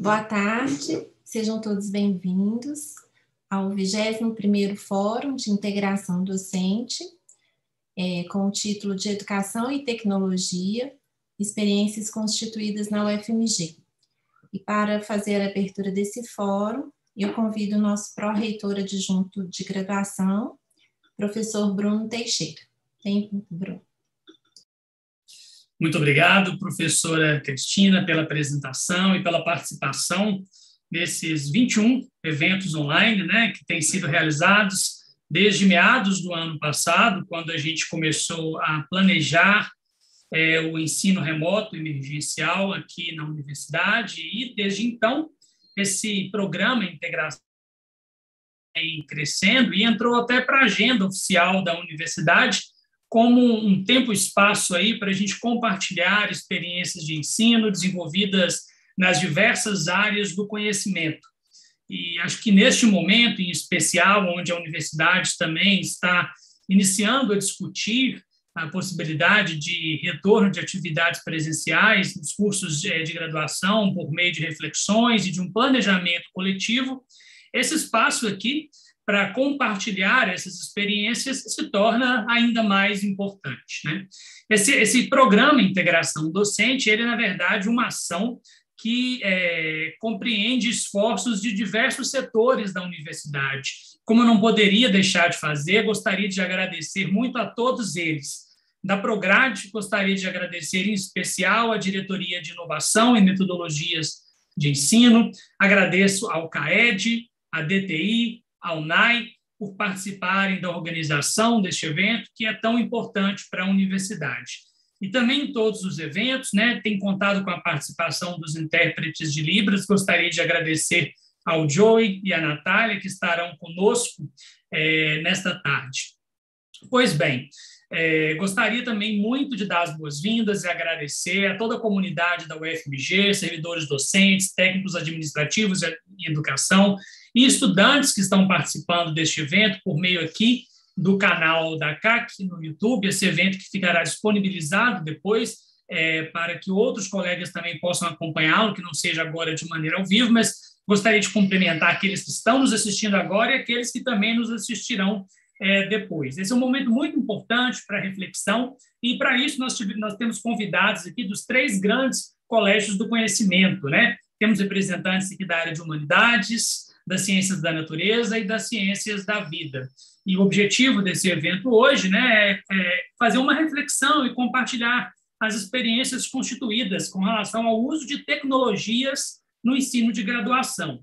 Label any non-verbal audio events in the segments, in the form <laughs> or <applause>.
Boa tarde, sejam todos bem-vindos ao 21º Fórum de Integração Docente, é, com o título de Educação e Tecnologia, Experiências Constituídas na UFMG. E para fazer a abertura desse fórum, eu convido o nosso pró-reitor adjunto de graduação, professor Bruno Teixeira. Tem, Bruno. Muito obrigado, professora Cristina, pela apresentação e pela participação nesses 21 eventos online, né, que têm sido realizados desde meados do ano passado, quando a gente começou a planejar é, o ensino remoto emergencial aqui na universidade, e desde então esse programa integração vem crescendo e entrou até para a agenda oficial da universidade como um tempo e espaço aí para a gente compartilhar experiências de ensino desenvolvidas nas diversas áreas do conhecimento. E acho que neste momento em especial, onde a universidade também está iniciando a discutir a possibilidade de retorno de atividades presenciais nos cursos de, de graduação por meio de reflexões e de um planejamento coletivo, esse espaço aqui para compartilhar essas experiências se torna ainda mais importante. Né? Esse, esse programa Integração Docente, ele é, na verdade, uma ação que é, compreende esforços de diversos setores da universidade. Como eu não poderia deixar de fazer, gostaria de agradecer muito a todos eles. Da Prograde, gostaria de agradecer em especial à Diretoria de Inovação e Metodologias de Ensino, agradeço ao CAED, à DTI, ao NAI por participarem da organização deste evento, que é tão importante para a universidade. E também em todos os eventos, né, tem contado com a participação dos intérpretes de Libras. Gostaria de agradecer ao Joey e à Natália, que estarão conosco é, nesta tarde. Pois bem, é, gostaria também muito de dar as boas-vindas e agradecer a toda a comunidade da UFMG, servidores docentes, técnicos administrativos e educação e estudantes que estão participando deste evento por meio aqui do canal da CAC no YouTube, esse evento que ficará disponibilizado depois é, para que outros colegas também possam acompanhá-lo, que não seja agora de maneira ao vivo, mas gostaria de cumprimentar aqueles que estão nos assistindo agora e aqueles que também nos assistirão é, depois. Esse é um momento muito importante para reflexão e, para isso, nós, tivemos, nós temos convidados aqui dos três grandes colégios do conhecimento, né? Temos representantes aqui da área de humanidades, das ciências da natureza e das ciências da vida. E o objetivo desse evento hoje né, é, é fazer uma reflexão e compartilhar as experiências constituídas com relação ao uso de tecnologias no ensino de graduação.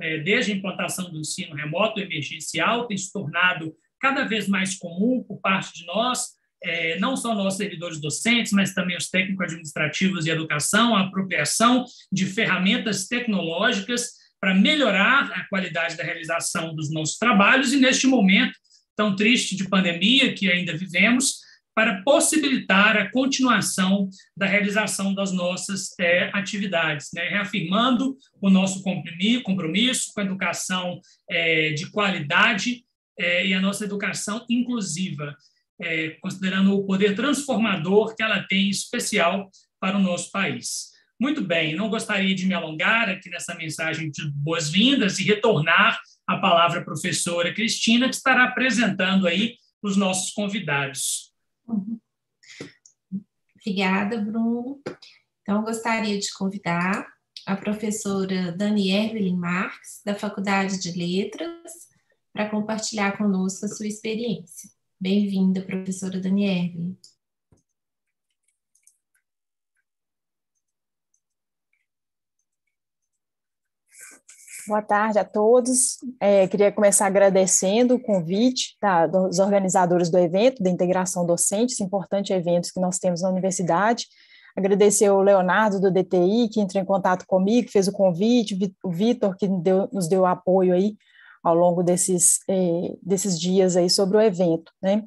É, desde a implantação do ensino remoto emergencial, tem se tornado cada vez mais comum por parte de nós, é, não só nós servidores docentes, mas também os técnicos administrativos e educação, a apropriação de ferramentas tecnológicas para melhorar a qualidade da realização dos nossos trabalhos e, neste momento tão triste de pandemia que ainda vivemos, para possibilitar a continuação da realização das nossas é, atividades, né? reafirmando o nosso compromisso com a educação é, de qualidade é, e a nossa educação inclusiva, é, considerando o poder transformador que ela tem, em especial para o nosso país. Muito bem, não gostaria de me alongar aqui nessa mensagem de boas-vindas e retornar a palavra à professora Cristina, que estará apresentando aí os nossos convidados. Obrigada, Bruno. Então, gostaria de convidar a professora Danielle Marques, da Faculdade de Letras, para compartilhar conosco a sua experiência. Bem-vinda, professora Danielle. Boa tarde a todos. É, queria começar agradecendo o convite tá, dos organizadores do evento, da integração docente, esse importante evento que nós temos na universidade. Agradecer o Leonardo do DTI, que entrou em contato comigo, fez o convite, o Vitor, que deu, nos deu apoio aí ao longo desses, é, desses dias aí sobre o evento. Né?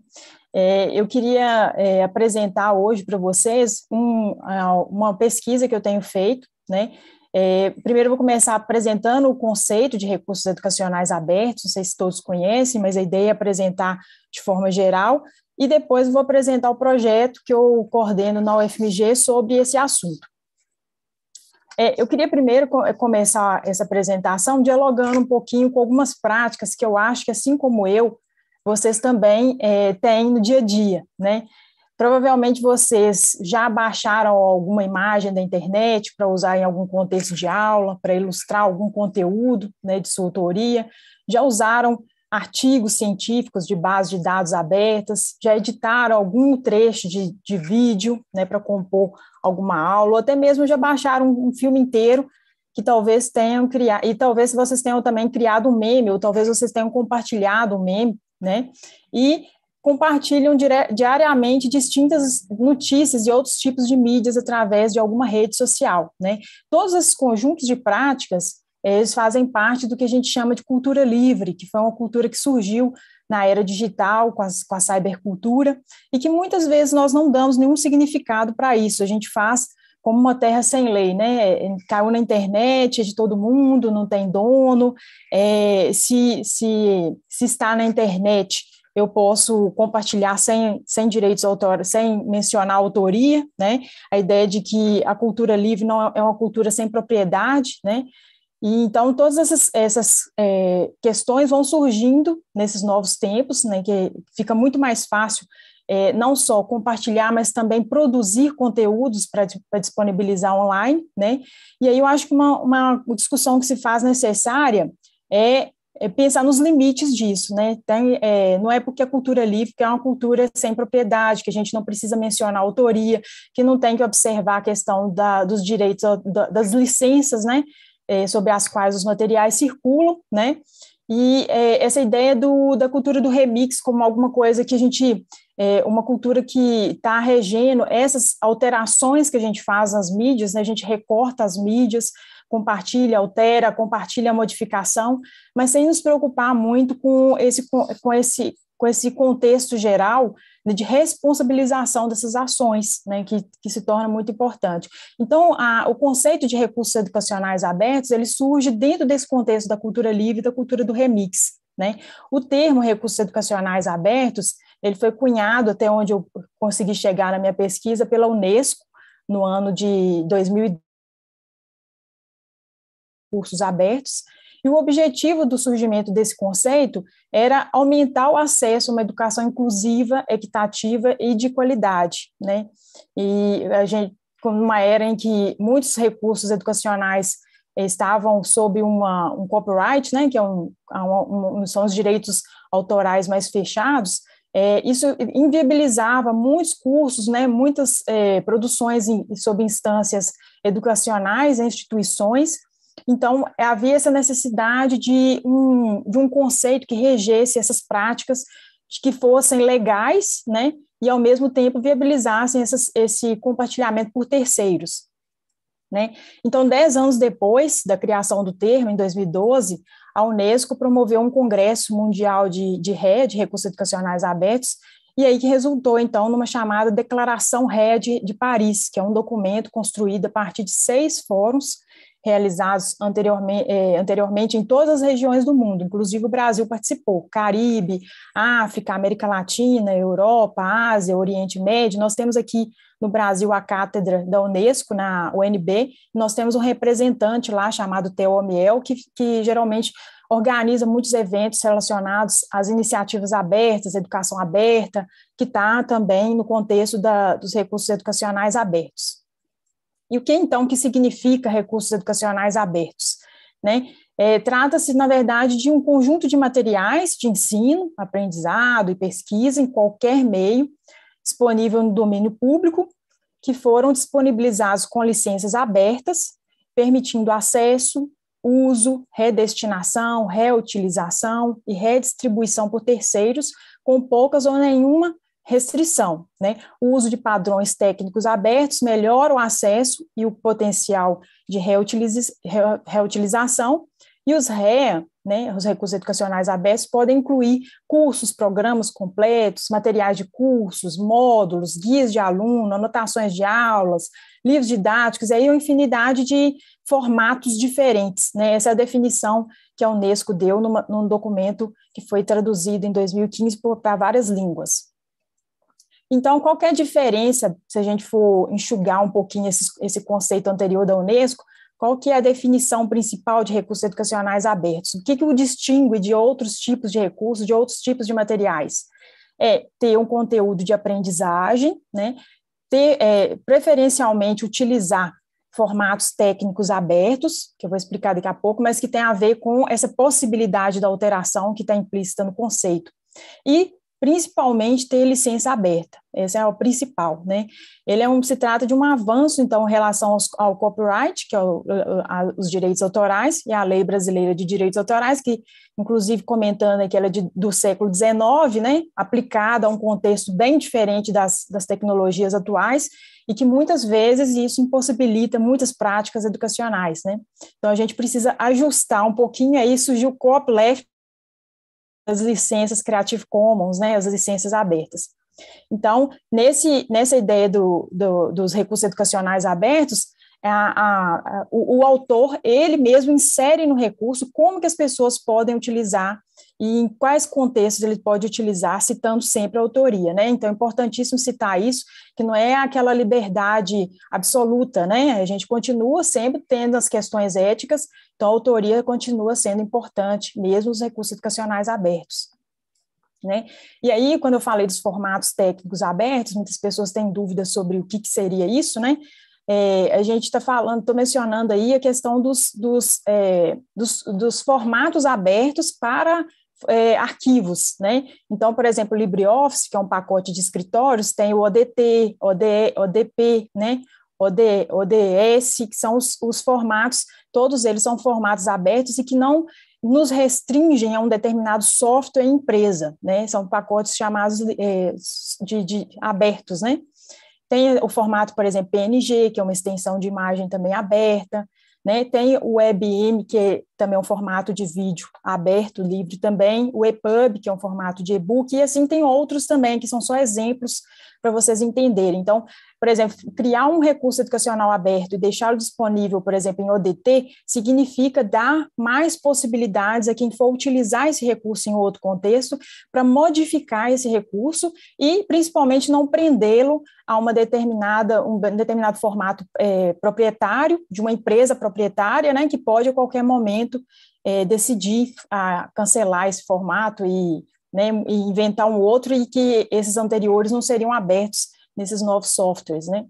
É, eu queria é, apresentar hoje para vocês um, uma pesquisa que eu tenho feito, né, é, primeiro, vou começar apresentando o conceito de recursos educacionais abertos, não sei se todos conhecem, mas a ideia é apresentar de forma geral, e depois vou apresentar o projeto que eu coordeno na UFMG sobre esse assunto. É, eu queria primeiro é, começar essa apresentação dialogando um pouquinho com algumas práticas que eu acho que, assim como eu, vocês também é, têm no dia a dia, né? Provavelmente vocês já baixaram alguma imagem da internet para usar em algum contexto de aula, para ilustrar algum conteúdo né, de sua autoria, já usaram artigos científicos de base de dados abertas, já editaram algum trecho de, de vídeo né, para compor alguma aula, ou até mesmo já baixaram um, um filme inteiro que talvez tenham criado, e talvez vocês tenham também criado um meme, ou talvez vocês tenham compartilhado um meme, né? E compartilham diariamente distintas notícias e outros tipos de mídias através de alguma rede social. Né? Todos esses conjuntos de práticas, eles fazem parte do que a gente chama de cultura livre, que foi uma cultura que surgiu na era digital, com, as, com a cybercultura, e que muitas vezes nós não damos nenhum significado para isso, a gente faz como uma terra sem lei, né? Caiu na internet, é de todo mundo, não tem dono. É, se, se, se está na internet, eu posso compartilhar sem, sem direitos autorais, sem mencionar a autoria, né? A ideia de que a cultura livre não é, é uma cultura sem propriedade, né? E, então, todas essas, essas é, questões vão surgindo nesses novos tempos, né, que fica muito mais fácil é, não só compartilhar, mas também produzir conteúdos para disponibilizar online, né? E aí eu acho que uma, uma discussão que se faz necessária é é pensar nos limites disso, né? Tem, é, não é porque a cultura é livre que é uma cultura sem propriedade, que a gente não precisa mencionar autoria, que não tem que observar a questão da, dos direitos, da, das licenças, né? É, sobre as quais os materiais circulam, né? E é, essa ideia do, da cultura do remix como alguma coisa que a gente é uma cultura que está regendo essas alterações que a gente faz nas mídias, né? a gente recorta as mídias, compartilha, altera, compartilha a modificação, mas sem nos preocupar muito com esse, com esse, com esse contexto geral né, de responsabilização dessas ações, né, que, que se torna muito importante. Então, a, o conceito de recursos educacionais abertos, ele surge dentro desse contexto da cultura livre, da cultura do remix. Né? O termo recursos educacionais abertos, ele foi cunhado, até onde eu consegui chegar na minha pesquisa, pela Unesco, no ano de 2010, cursos abertos, e o objetivo do surgimento desse conceito era aumentar o acesso a uma educação inclusiva, equitativa e de qualidade. Né? E a gente, numa era em que muitos recursos educacionais estavam sob uma, um copyright, né, que é um, um, são os direitos autorais mais fechados, é, isso inviabilizava muitos cursos, né, muitas é, produções em, sob instâncias educacionais, instituições, então, havia essa necessidade de um, de um conceito que regesse essas práticas, que fossem legais, né, e ao mesmo tempo viabilizassem essas, esse compartilhamento por terceiros. Né? Então, dez anos depois da criação do termo, em 2012, a Unesco promoveu um congresso mundial de, de RED, Recursos Educacionais Abertos, e aí que resultou, então, numa chamada Declaração RED de Paris, que é um documento construído a partir de seis fóruns realizados anteriormente, eh, anteriormente em todas as regiões do mundo, inclusive o Brasil participou, Caribe, África, América Latina, Europa, Ásia, Oriente Médio, nós temos aqui no Brasil a cátedra da Unesco, na UNB, nós temos um representante lá chamado Teomiel, que, que geralmente organiza muitos eventos relacionados às iniciativas abertas, educação aberta, que está também no contexto da, dos recursos educacionais abertos. E o que então que significa recursos educacionais abertos? Né? É, Trata-se, na verdade, de um conjunto de materiais de ensino, aprendizado e pesquisa em qualquer meio disponível no domínio público, que foram disponibilizados com licenças abertas, permitindo acesso, uso, redestinação, reutilização e redistribuição por terceiros, com poucas ou nenhuma restrição. Né? O uso de padrões técnicos abertos melhora o acesso e o potencial de reutiliz reutilização, e os REA, né, os recursos educacionais abertos, podem incluir cursos, programas completos, materiais de cursos, módulos, guias de aluno, anotações de aulas, livros didáticos, e aí uma infinidade de formatos diferentes. Né? Essa é a definição que a Unesco deu numa, num documento que foi traduzido em 2015 para várias línguas. Então, qual é a diferença, se a gente for enxugar um pouquinho esse, esse conceito anterior da Unesco, qual que é a definição principal de recursos educacionais abertos? O que, que o distingue de outros tipos de recursos, de outros tipos de materiais? É ter um conteúdo de aprendizagem, né? ter, é, preferencialmente utilizar formatos técnicos abertos, que eu vou explicar daqui a pouco, mas que tem a ver com essa possibilidade da alteração que está implícita no conceito. E principalmente ter licença aberta. Esse é o principal, né? Ele é um, se trata de um avanço, então, em relação aos, ao copyright, que é o, a, os direitos autorais, e a lei brasileira de direitos autorais, que, inclusive, comentando aqui, ela é de, do século XIX, né? Aplicada a um contexto bem diferente das, das tecnologias atuais, e que muitas vezes isso impossibilita muitas práticas educacionais, né? Então, a gente precisa ajustar um pouquinho aí, é surgiu o COP Left as licenças Creative Commons, né, as licenças abertas. Então, nesse, nessa ideia do, do, dos recursos educacionais abertos, é a, a, a, o, o, autor, ele mesmo insere no recurso como que as pessoas podem utilizar e em quais contextos ele pode utilizar, citando sempre a autoria, né? Então, é importantíssimo citar isso, que não é aquela liberdade absoluta, né? A gente continua sempre tendo as questões éticas, então a autoria continua sendo importante, mesmo os recursos educacionais abertos. Né? E aí, quando eu falei dos formatos técnicos abertos, muitas pessoas têm dúvidas sobre o que, que seria isso, né? é, a gente está falando, estou mencionando aí a questão dos, dos, é, dos, dos formatos abertos para é, arquivos, né? Então, por exemplo, o LibreOffice, que é um pacote de escritórios, tem o ODT, ODE, ODP, né? OD, ODS, que são os, os formatos, todos eles são formatos abertos e que não nos restringem a um determinado software e empresa, né? São pacotes chamados de, é, de, de abertos, né? Tem o formato, por exemplo, PNG, que é uma extensão de imagem também aberta, né? Tem o WebM, que é também um formato de vídeo aberto, livre também, o EPUB, que é um formato de e-book, e assim tem outros também, que são só exemplos para vocês entenderem. Então, por exemplo, criar um recurso educacional aberto e deixá-lo disponível, por exemplo, em ODT, significa dar mais possibilidades a quem for utilizar esse recurso em outro contexto para modificar esse recurso e, principalmente, não prendê-lo a uma determinada, um determinado formato é, proprietário, de uma empresa proprietária, né, que pode a qualquer momento é, decidir a, cancelar esse formato e, né, e inventar um outro e que esses anteriores não seriam abertos nesses novos softwares, né?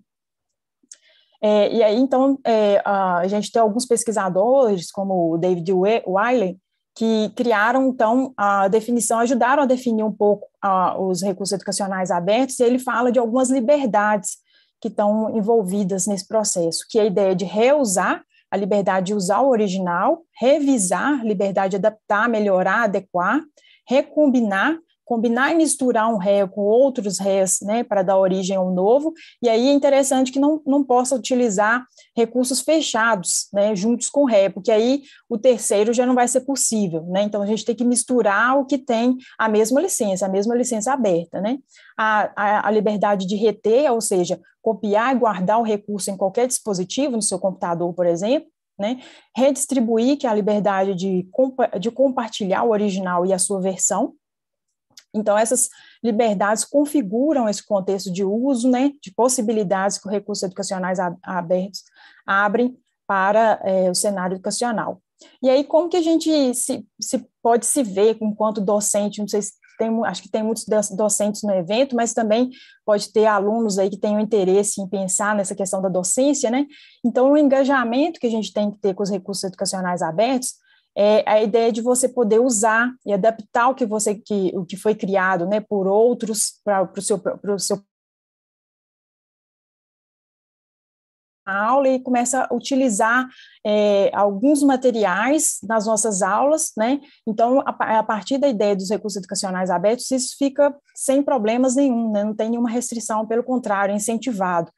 É, e aí, então, é, a gente tem alguns pesquisadores, como o David Wiley, que criaram, então, a definição, ajudaram a definir um pouco a, os recursos educacionais abertos, e ele fala de algumas liberdades que estão envolvidas nesse processo, que é a ideia de reusar, a liberdade de usar o original, revisar, liberdade de adaptar, melhorar, adequar, recombinar, combinar e misturar um ré com outros réis, né, para dar origem a um novo, e aí é interessante que não, não possa utilizar recursos fechados, né, juntos com ré, porque aí o terceiro já não vai ser possível, né, então a gente tem que misturar o que tem a mesma licença, a mesma licença aberta, né, a, a, a liberdade de reter, ou seja, copiar e guardar o recurso em qualquer dispositivo, no seu computador, por exemplo, né? Redistribuir, que é a liberdade de, compa de compartilhar o original e a sua versão, então, essas liberdades configuram esse contexto de uso, né, de possibilidades que os recursos educacionais abertos abrem para é, o cenário educacional. E aí, como que a gente se, se pode se ver enquanto docente? Não sei se tem, acho que tem muitos docentes no evento, mas também pode ter alunos aí que tenham interesse em pensar nessa questão da docência, né? Então, o engajamento que a gente tem que ter com os recursos educacionais abertos é a ideia de você poder usar e adaptar o que você que, o que foi criado né, por outros para o seu, pro seu aula e começa a utilizar é, alguns materiais nas nossas aulas, né? Então, a, a, partir da ideia dos recursos educacionais abertos, isso fica sem problemas nenhum, né? não tem nenhuma restrição, pelo contrário, é incentivado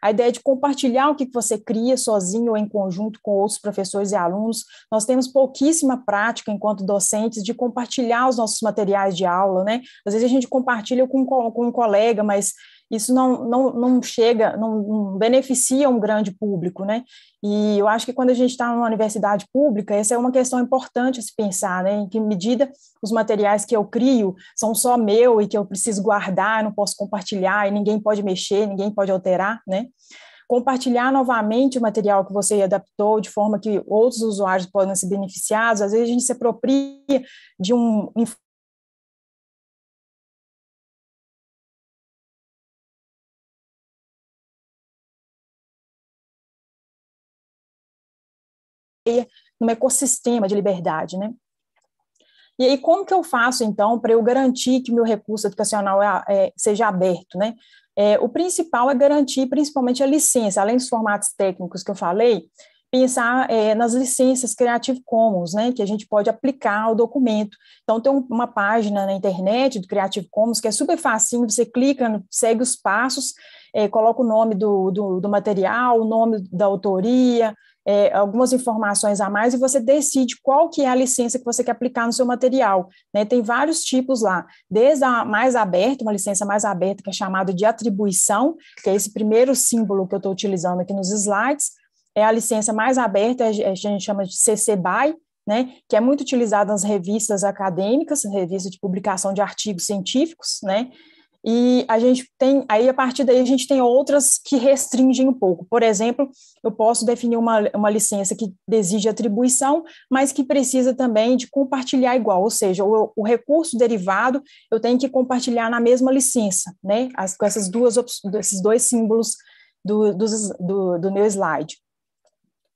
a ideia de compartilhar o que você cria sozinho ou em conjunto com outros professores e alunos. Nós temos pouquíssima prática enquanto docentes de compartilhar os nossos materiais de aula, né? Às vezes a gente compartilha com, com um colega, mas isso não, não, não chega, não, não, beneficia um grande público, né? E eu acho que quando a gente está numa universidade pública, essa é uma questão importante a se pensar, né? Em que medida os materiais que eu crio são só meu e que eu preciso guardar, eu não posso compartilhar e ninguém pode mexer, ninguém pode alterar, né? Compartilhar novamente o material que você adaptou de forma que outros usuários possam se beneficiar. Às vezes a gente se apropria de um cadeia, num ecossistema de liberdade, né? E aí, como que eu faço, então, para eu garantir que meu recurso educacional é, é, seja aberto, né? É, o principal é garantir, principalmente, a licença, além dos formatos técnicos que eu falei, pensar é, nas licenças Creative Commons, né, que a gente pode aplicar ao documento. Então, tem uma página na internet do Creative Commons que é super facinho, você clica, segue os passos, é, coloca o nome do, do, do, material, o nome da autoria, é, algumas informações a mais e você decide qual que é a licença que você quer aplicar no seu material. Né? Tem vários tipos lá, desde a mais aberta, uma licença mais aberta que é chamada de atribuição, que é esse primeiro símbolo que eu estou utilizando aqui nos slides, é a licença mais aberta, é, é, a gente chama de CC BY, né, que é muito utilizada nas revistas acadêmicas, revistas de publicação de artigos científicos, né, e a gente tem, aí a partir daí a gente tem outras que restringem um pouco. Por exemplo, eu posso definir uma, uma licença que exige atribuição, mas que precisa também de compartilhar igual, ou seja, o, o recurso derivado eu tenho que compartilhar na mesma licença, né? As, com essas duas, esses dois símbolos do, do, do, do meu slide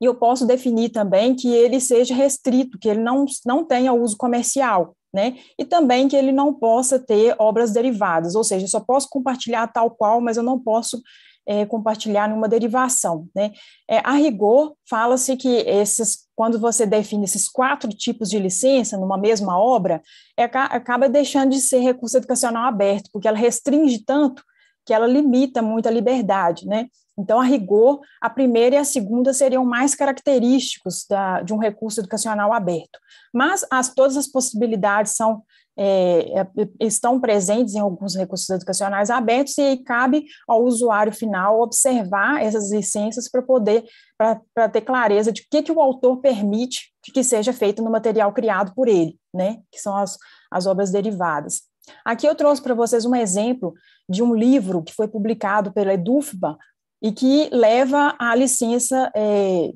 e eu posso definir também que ele seja restrito, que ele não, não tenha uso comercial né? E também que ele não possa ter obras derivadas, ou seja, eu só posso compartilhar tal qual, mas eu não posso é, compartilhar numa derivação, né? É, a rigor, fala-se que esses, quando você define esses quatro tipos de licença numa mesma obra, é, acaba deixando de ser recurso educacional aberto, porque ela restringe tanto que ela limita muito a liberdade, né? Então, a rigor, a primeira e a segunda seriam mais característicos da, de um recurso educacional aberto. Mas as, todas as possibilidades são é, é estão presentes em alguns recursos educacionais abertos e aí cabe ao usuário final observar essas licenças para poder para ter clareza de que que o autor permite que seja feito no material criado por ele, né? Que são as, as obras derivadas. Aqui eu trouxe para vocês um exemplo de um livro que foi publicado pela Edufba e que leva à licença é,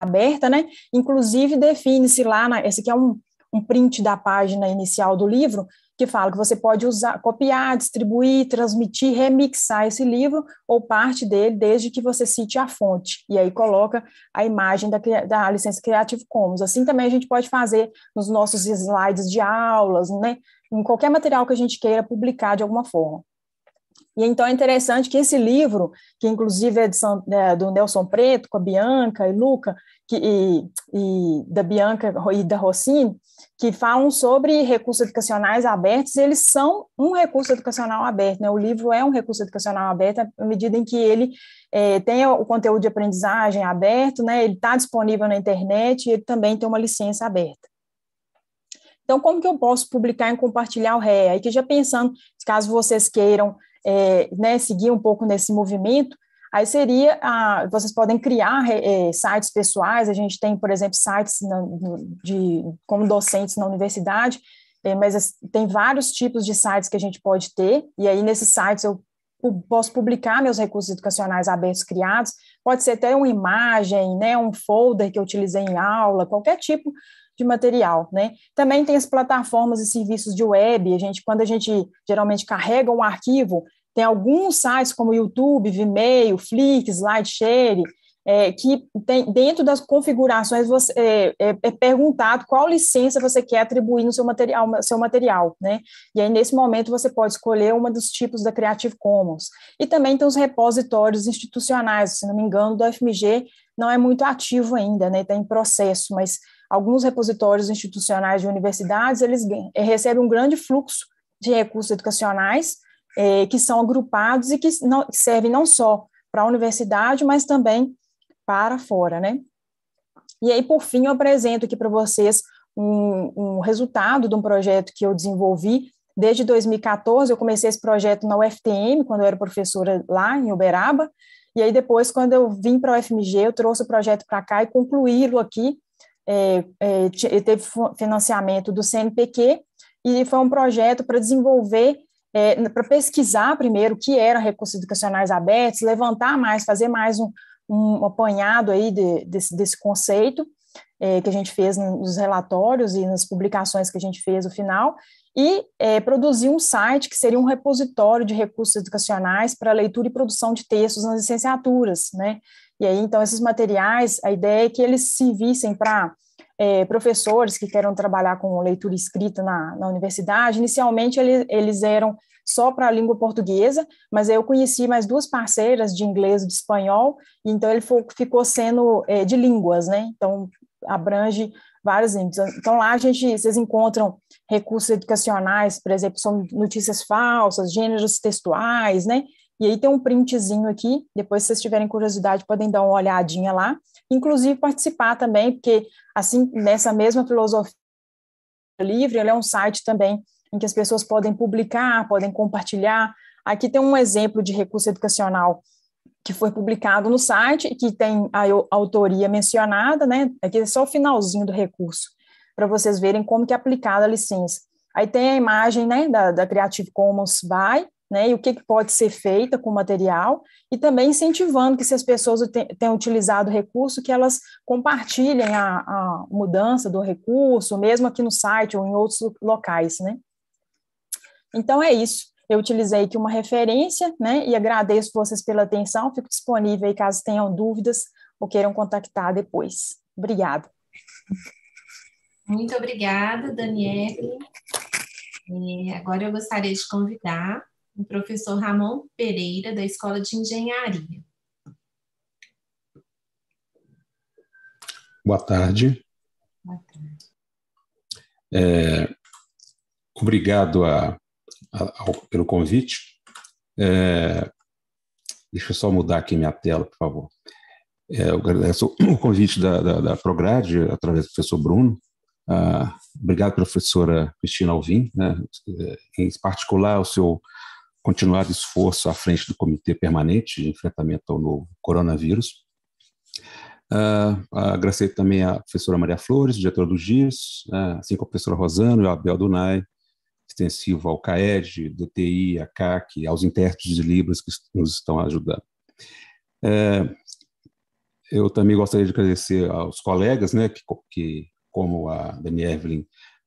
aberta, né? Inclusive define-se lá, na, esse aqui é um, um print da página inicial do livro, que fala que você pode usar, copiar, distribuir, transmitir, remixar esse livro ou parte dele, desde que você cite a fonte. E aí coloca a imagem da, da licença Creative Commons. Assim também a gente pode fazer nos nossos slides de aulas, né? em qualquer material que a gente queira publicar de alguma forma. E então é interessante que esse livro, que inclusive é edição é, do Nelson Preto, com a Bianca e Luca, que, e, e da Bianca e da Rossini, que falam sobre recursos educacionais abertos, eles são um recurso educacional aberto, né? O livro é um recurso educacional aberto à medida em que ele é, tem o conteúdo de aprendizagem aberto, né? Ele está disponível na internet e ele também tem uma licença aberta. Então, como que eu posso publicar e compartilhar o REA? aí que já pensando, caso vocês queiram é, né, seguir um pouco nesse movimento, aí seria, a, vocês podem criar é, é sites pessoais, a gente tem, por exemplo, sites na, de, como docentes na universidade, é, mas assim, tem vários tipos de sites que a gente pode ter, e aí nesses sites eu posso publicar meus recursos educacionais abertos criados, pode ser até uma imagem, né, um folder que eu utilizei em aula, qualquer tipo de material, né? Também tem as plataformas e serviços de web, a gente, quando a gente geralmente carrega um arquivo, tem alguns sites como YouTube, Vimeo, Flix, SlideShare, é, que tem, dentro das configurações você, é, é, é, perguntado qual licença você quer atribuir no seu material, seu material, né? E aí, nesse momento, você pode escolher uma dos tipos da Creative Commons. E também tem os repositórios institucionais, se não me engano, do FMG não é muito ativo ainda, né? Está em processo, mas alguns repositórios institucionais de universidades, eles recebem um grande fluxo de recursos educacionais, é, que são agrupados e que não, servem não só para a universidade, mas também para fora, né? E aí, por fim, eu apresento aqui para vocês um, um, resultado de um projeto que eu desenvolvi desde 2014. Eu comecei esse projeto na UFTM, quando eu era professora lá em Uberaba. E aí, depois, quando eu vim para a UFMG, eu trouxe o projeto para cá e concluí-lo aqui. É, é, teve financiamento do CNPq e foi um projeto para desenvolver é, para pesquisar primeiro o que eram recursos educacionais abertos, levantar mais, fazer mais um, um apanhado aí de, desse, desse conceito é, que a gente fez nos relatórios e nas publicações que a gente fez no final, e é, produzir um site que seria um repositório de recursos educacionais para leitura e produção de textos nas licenciaturas, né? E aí, então, esses materiais, a ideia é que eles se vissem para é, professores que queiram trabalhar com leitura escrita na, na universidade. Inicialmente, ele, eles eram só para a língua portuguesa, mas eu conheci mais duas parceiras de inglês e de espanhol, então ele foi, ficou sendo é, de línguas, né? Então, abrange várias línguas. Então, lá a gente, vocês encontram recursos educacionais, por exemplo, são notícias falsas, gêneros textuais, né? E aí tem um printzinho aqui, depois se vocês tiverem curiosidade podem dar uma olhadinha lá inclusive participar também, porque assim, nessa mesma filosofia livre, ele é um site também em que as pessoas podem publicar, podem compartilhar. Aqui tem um exemplo de recurso educacional que foi publicado no site, que tem a autoria mencionada, né? Aqui é só o finalzinho do recurso, para vocês verem como que é aplicada a licença. Aí tem a imagem né, da, da Creative Commons vai né, e o que, que pode ser feito com o material, e também incentivando que se as pessoas tenham utilizado o recurso, que elas compartilhem a, a mudança do recurso, mesmo aqui no site ou em outros locais, né. Então é isso. Eu utilizei aqui uma referência, né, e agradeço vocês pela atenção, fico disponível aí caso tenham dúvidas ou queiram contactar depois. Obrigada. Muito obrigada, Daniele. E agora eu gostaria de convidar o professor Ramon Pereira, da Escola de Engenharia. Boa tarde. Boa tarde. É, obrigado a, a, ao, pelo convite. É, deixa eu só mudar aqui minha tela, por favor. É, eu agradeço o convite da, da, da Prograde, através do professor Bruno. Ah, obrigado, professora Cristina Alvim, né? É, em particular o seu continuado esforço à frente do Comitê Permanente de Enfrentamento ao Novo Coronavírus. Uh, também a professora Maria Flores, diretora do GIS, uh, né, assim como a professora Rosano e a Abel Dunay, extensivo ao CAED, DTI, à CAC, aos intérpretes de Libras que nos estão ajudando. Uh, eu também gostaria de agradecer aos colegas, né, que, que como a Dani Evelyn,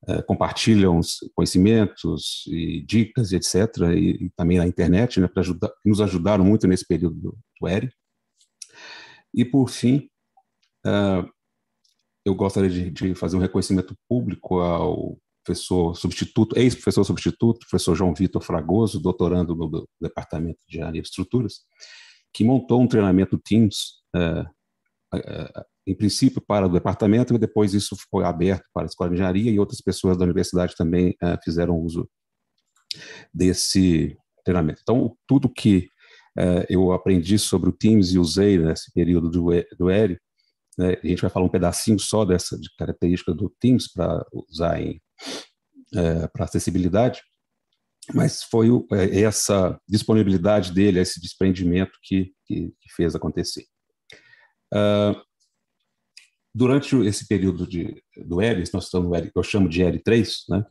eh, compartilham conhecimentos e dicas, etc., e, e também na internet, né, para nos ajudaram muito nesse período do, do ERI. E, por fim, uh, eu gostaria de, de, fazer um reconhecimento público ao professor substituto, ex-professor substituto, professor João Vitor Fragoso, doutorando no Departamento de Engenharia e Estruturas, que montou um treinamento Teams uh, em princípio, para o departamento, e depois isso foi aberto para a Escola de Engenharia e outras pessoas da universidade também uh, fizeram uso desse treinamento. Então, tudo que uh, eu aprendi sobre o Teams e usei nesse período do, do ERI, né, a gente vai falar um pedacinho só dessa de característica do Teams para usar em uh, eh, para acessibilidade, mas foi o, essa disponibilidade dele, esse desprendimento que, que, que fez acontecer. Uh, durante esse período de, do L, nós estamos no L, eu chamo de L3, né?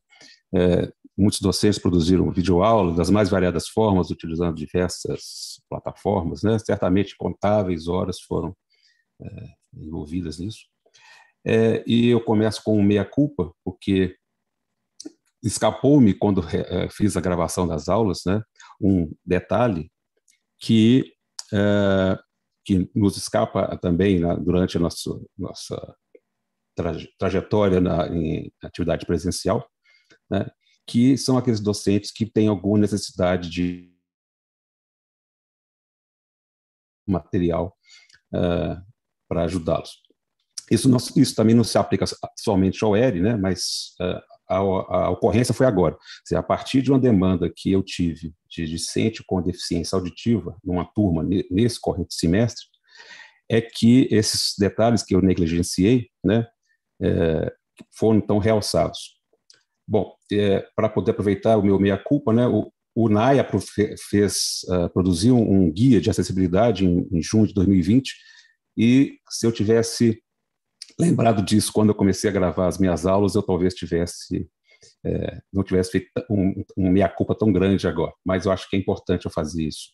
É, muitos docentes produziram videoaulas das mais variadas formas, utilizando diversas plataformas, né? certamente contáveis horas foram é, envolvidas nisso. É, e eu começo com meia-culpa, porque escapou-me, quando é, é, fiz a gravação das aulas, né, um detalhe que é, que nos escapa também na, né, durante a nossa nossa trajetória na, em atividade presencial, né, que são aqueles docentes que têm alguma necessidade de material uh, para ajudá-los. Isso, isso, também não se aplica somente ao ERI, né, mas eh, a, a, ocorrência foi agora. Seja, a partir de uma demanda que eu tive de discente com deficiência auditiva, numa turma nesse corrente semestre, é que esses detalhes que eu negligenciei né, é, foram tão realçados. Bom, é, para poder aproveitar o meu meia-culpa, né, o, o NAIA fez, uh, produziu um guia de acessibilidade em, em junho de 2020, e se eu tivesse lembrado disso quando eu comecei a gravar as minhas aulas, eu talvez tivesse é, não tivesse feito uma um meia culpa tão grande agora, mas eu acho que é importante eu fazer isso.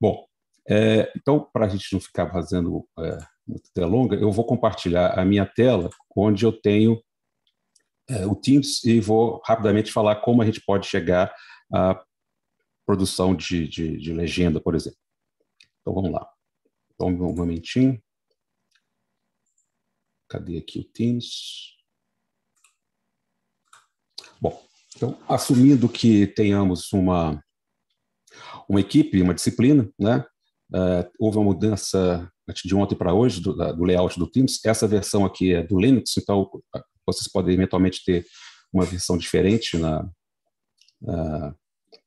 Bom, é, então para a gente não ficar fazendo é, muito delonga, eu vou compartilhar a minha tela onde eu tenho é, o Teams e vou rapidamente falar como a gente pode chegar à produção de, de, de legenda, por exemplo. Então vamos lá. Então um momentinho. Cadê aqui o Teams? Bom, então, assumindo que tenhamos uma, uma equipe, uma disciplina, né? Uh, houve uma mudança de ontem para hoje do, do, layout do Teams. Essa versão aqui é do Linux, então ah, vocês podem eventualmente ter uma versão diferente na, uh,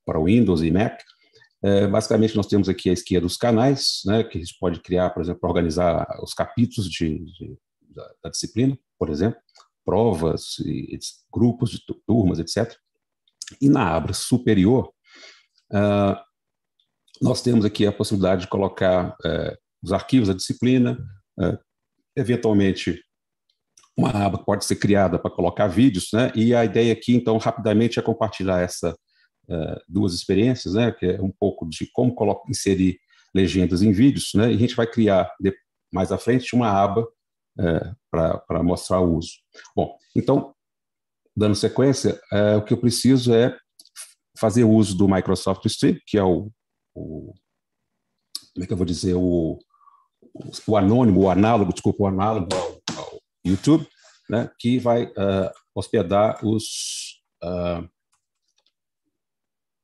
para Windows e Mac. Uh, basicamente, nós temos aqui a esquerda os canais, né, que a gente pode criar, por exemplo, para organizar os capítulos de, de, da, da disciplina, por exemplo, provas, grupos de turmas, etc. E na aba superior, uh, nós temos aqui a possibilidade de colocar uh, os arquivos da disciplina, uh, eventualmente uma aba que pode ser criada para colocar vídeos, né? E a ideia aqui, então, rapidamente é compartilhar essas eh, duas experiências, né? Que é um pouco de como inserir legendas em vídeos, né? E a gente vai criar mais à frente uma aba é, para mostrar o uso. Bom, então, dando sequência, é, o que eu preciso é fazer uso do Microsoft Stream, que é o, o como é que eu vou dizer, o, o anônimo, o análogo, desculpa, o análogo ao, ao YouTube, né, que vai uh, hospedar os, uh,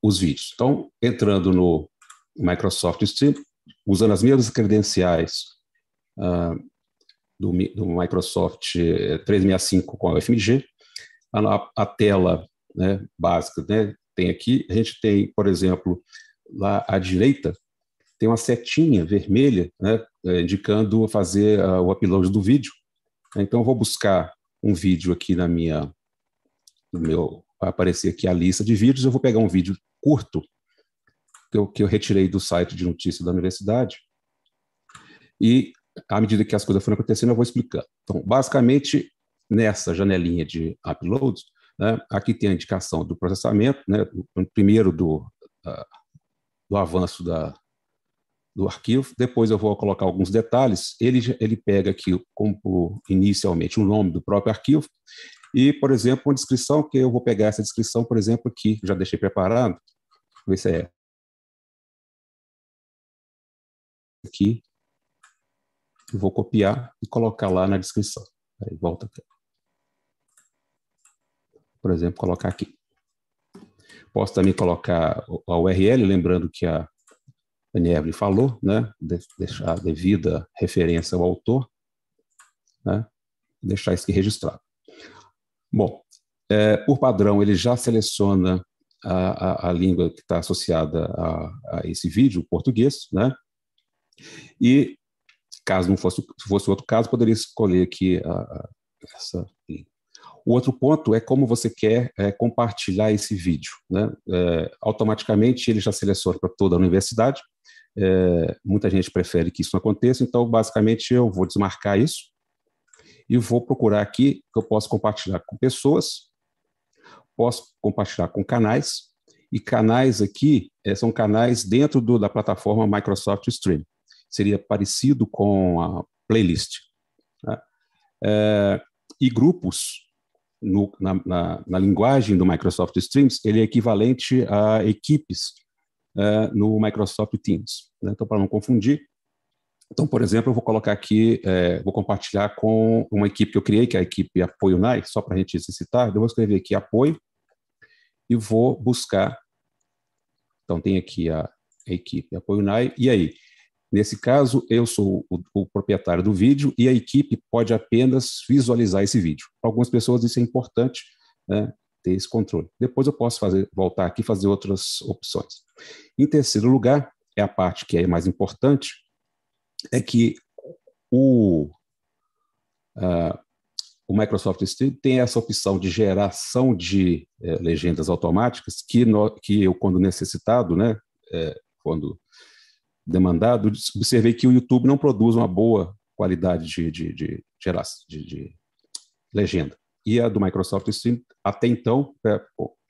os vídeos. Então, entrando no Microsoft Stream, usando as mesmas credenciais uh, do, do Microsoft 365 eh, com a UFMG. A, a tela né, básica né, tem aqui, a gente tem, por exemplo, lá à direita, tem uma setinha vermelha né, eh, indicando fazer uh, o upload do vídeo. Então, vou buscar um vídeo aqui na minha, no meu, vai aparecer aqui a lista de vídeos, eu vou pegar um vídeo curto que eu, que eu retirei do site de notícias da universidade e à medida que as coisas foram acontecendo, eu vou explicando. Então, basicamente, nessa janelinha de uploads, né, aqui tem a indicação do processamento, né, primeiro do, ah, do avanço da, do arquivo, depois eu vou colocar alguns detalhes. Ele, ele pega aqui, como inicialmente, o nome do próprio arquivo e, por exemplo, uma descrição, que eu vou pegar essa descrição, por exemplo, aqui, já deixei preparado, ver se é aqui, eu vou copiar e colocar lá na descrição. Aí, volta. Por exemplo, colocar aqui. Posso também colocar a URL, lembrando que a Aniele falou, né? deixar a devida referência ao autor, né? deixar isso aqui registrado. Bom, é, por padrão, ele já seleciona a, a, a língua que está associada a, a, esse vídeo, o português, né? E Caso não fosse, fosse outro caso, poderia escolher aqui a, a, essa linha. O outro ponto é como você quer é, compartilhar esse vídeo. Né? É, automaticamente ele já seleciona para toda a universidade. É, muita gente prefere que isso não aconteça, então basicamente eu vou desmarcar isso e vou procurar aqui que eu posso compartilhar com pessoas, posso compartilhar com canais, e canais aqui é, são canais dentro do, da plataforma Microsoft Stream seria parecido com a playlist. Né? É, e grupos, no, na, na, na, linguagem do Microsoft Streams, ele é equivalente a equipes é, no Microsoft Teams. Né? Então, para não confundir, então, por exemplo, eu vou colocar aqui, é, vou compartilhar com uma equipe que eu criei, que é a equipe Apoio NAI, só para a gente se citar. Eu vou escrever aqui Apoio e vou buscar. Então, tem aqui a equipe Apoio NAI. E aí? Nesse caso, eu sou o, o, proprietário do vídeo e a equipe pode apenas visualizar esse vídeo. Para algumas pessoas isso é importante, né, ter esse controle. Depois eu posso fazer, voltar aqui e fazer outras opções. Em terceiro lugar, é a parte que é mais importante, é que o, uh, o Microsoft Stream tem essa opção de geração de eh, legendas automáticas que, no, que eu, quando necessitado, né, eh, quando demandado, observei que o YouTube não produz uma boa qualidade de, de, de, de, de legenda. E a do Microsoft Stream, até então, é,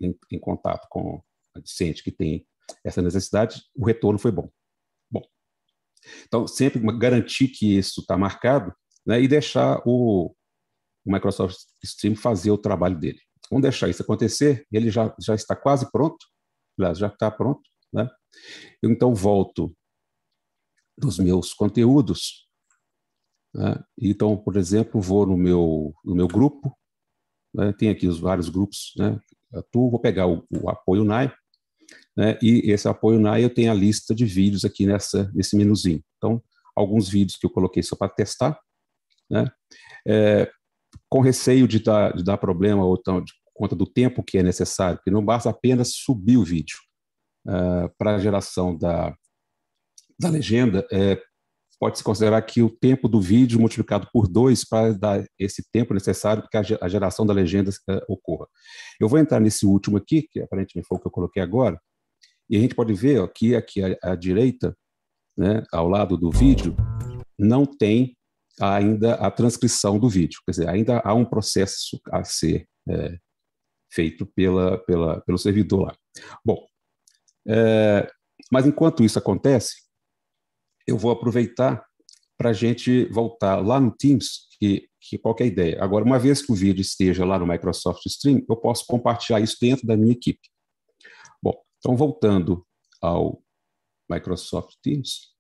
em, em, contato com a Vicente, que tem essa necessidade, o retorno foi bom. Bom, então, sempre garantir que isso está marcado né, e deixar o, o Microsoft Stream fazer o trabalho dele. Vamos deixar isso acontecer, ele já, já está quase pronto, já está pronto. Né? Eu então volto dos meus conteúdos. Né? Então, por exemplo, vou no meu, no meu grupo, né? tem aqui os vários grupos né? atuo, vou pegar o, o apoio NAI, né? e esse apoio NAI eu tenho a lista de vídeos aqui nessa, nesse menuzinho. Então, alguns vídeos que eu coloquei só para testar, né? É, com receio de dar, de dar problema ou tão, de conta do tempo que é necessário, porque não basta apenas subir o vídeo uh, para a geração da, da legenda, é, pode-se considerar que o tempo do vídeo multiplicado por dois para dar esse tempo necessário para que a geração da legenda é, ocorra. Eu vou entrar nesse último aqui, que aparentemente foi o que eu coloquei agora, e a gente pode ver ó, que aqui à, à direita, né, ao lado do vídeo, não tem ainda a transcrição do vídeo, quer dizer, ainda há um processo a ser é, feito pela, pela, pelo servidor lá. Bom, é, mas enquanto isso acontece, eu vou aproveitar para a gente voltar lá no Teams, que, que qual é a ideia? Agora, uma vez que o vídeo esteja lá no Microsoft Stream, eu posso compartilhar isso dentro da minha equipe. Bom, então voltando ao Microsoft Teams,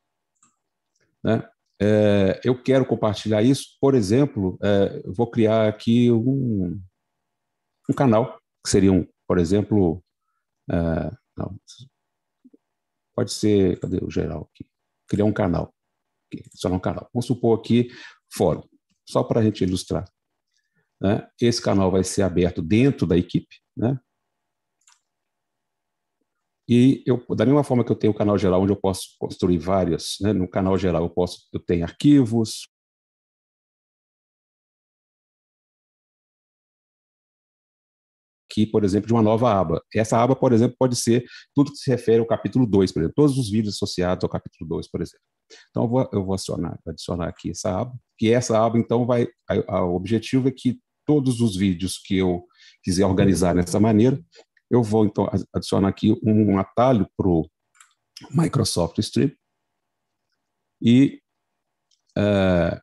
né? É, eu quero compartilhar isso, por exemplo, é, vou criar aqui um, um canal, que seria, um, por exemplo, é, não, pode ser, cadê o geral aqui? criar um canal, só é um canal. Vamos supor aqui fórum, só para a gente ilustrar. Né? Esse canal vai ser aberto dentro da equipe, né? E eu, da mesma forma que eu tenho o canal geral, onde eu posso construir várias, né? no canal geral eu posso, eu tenho arquivos, aqui, por exemplo, de uma nova aba. Essa aba, por exemplo, pode ser tudo que se refere ao capítulo 2, por exemplo, todos os vídeos associados ao capítulo 2, por exemplo. Então, eu vou, eu vou acionar, adicionar aqui essa aba, que essa aba, então, vai. A, a, o objetivo é que todos os vídeos que eu quiser organizar dessa maneira, eu vou, então, adicionar aqui um, um atalho para o Microsoft Stream. E, uh,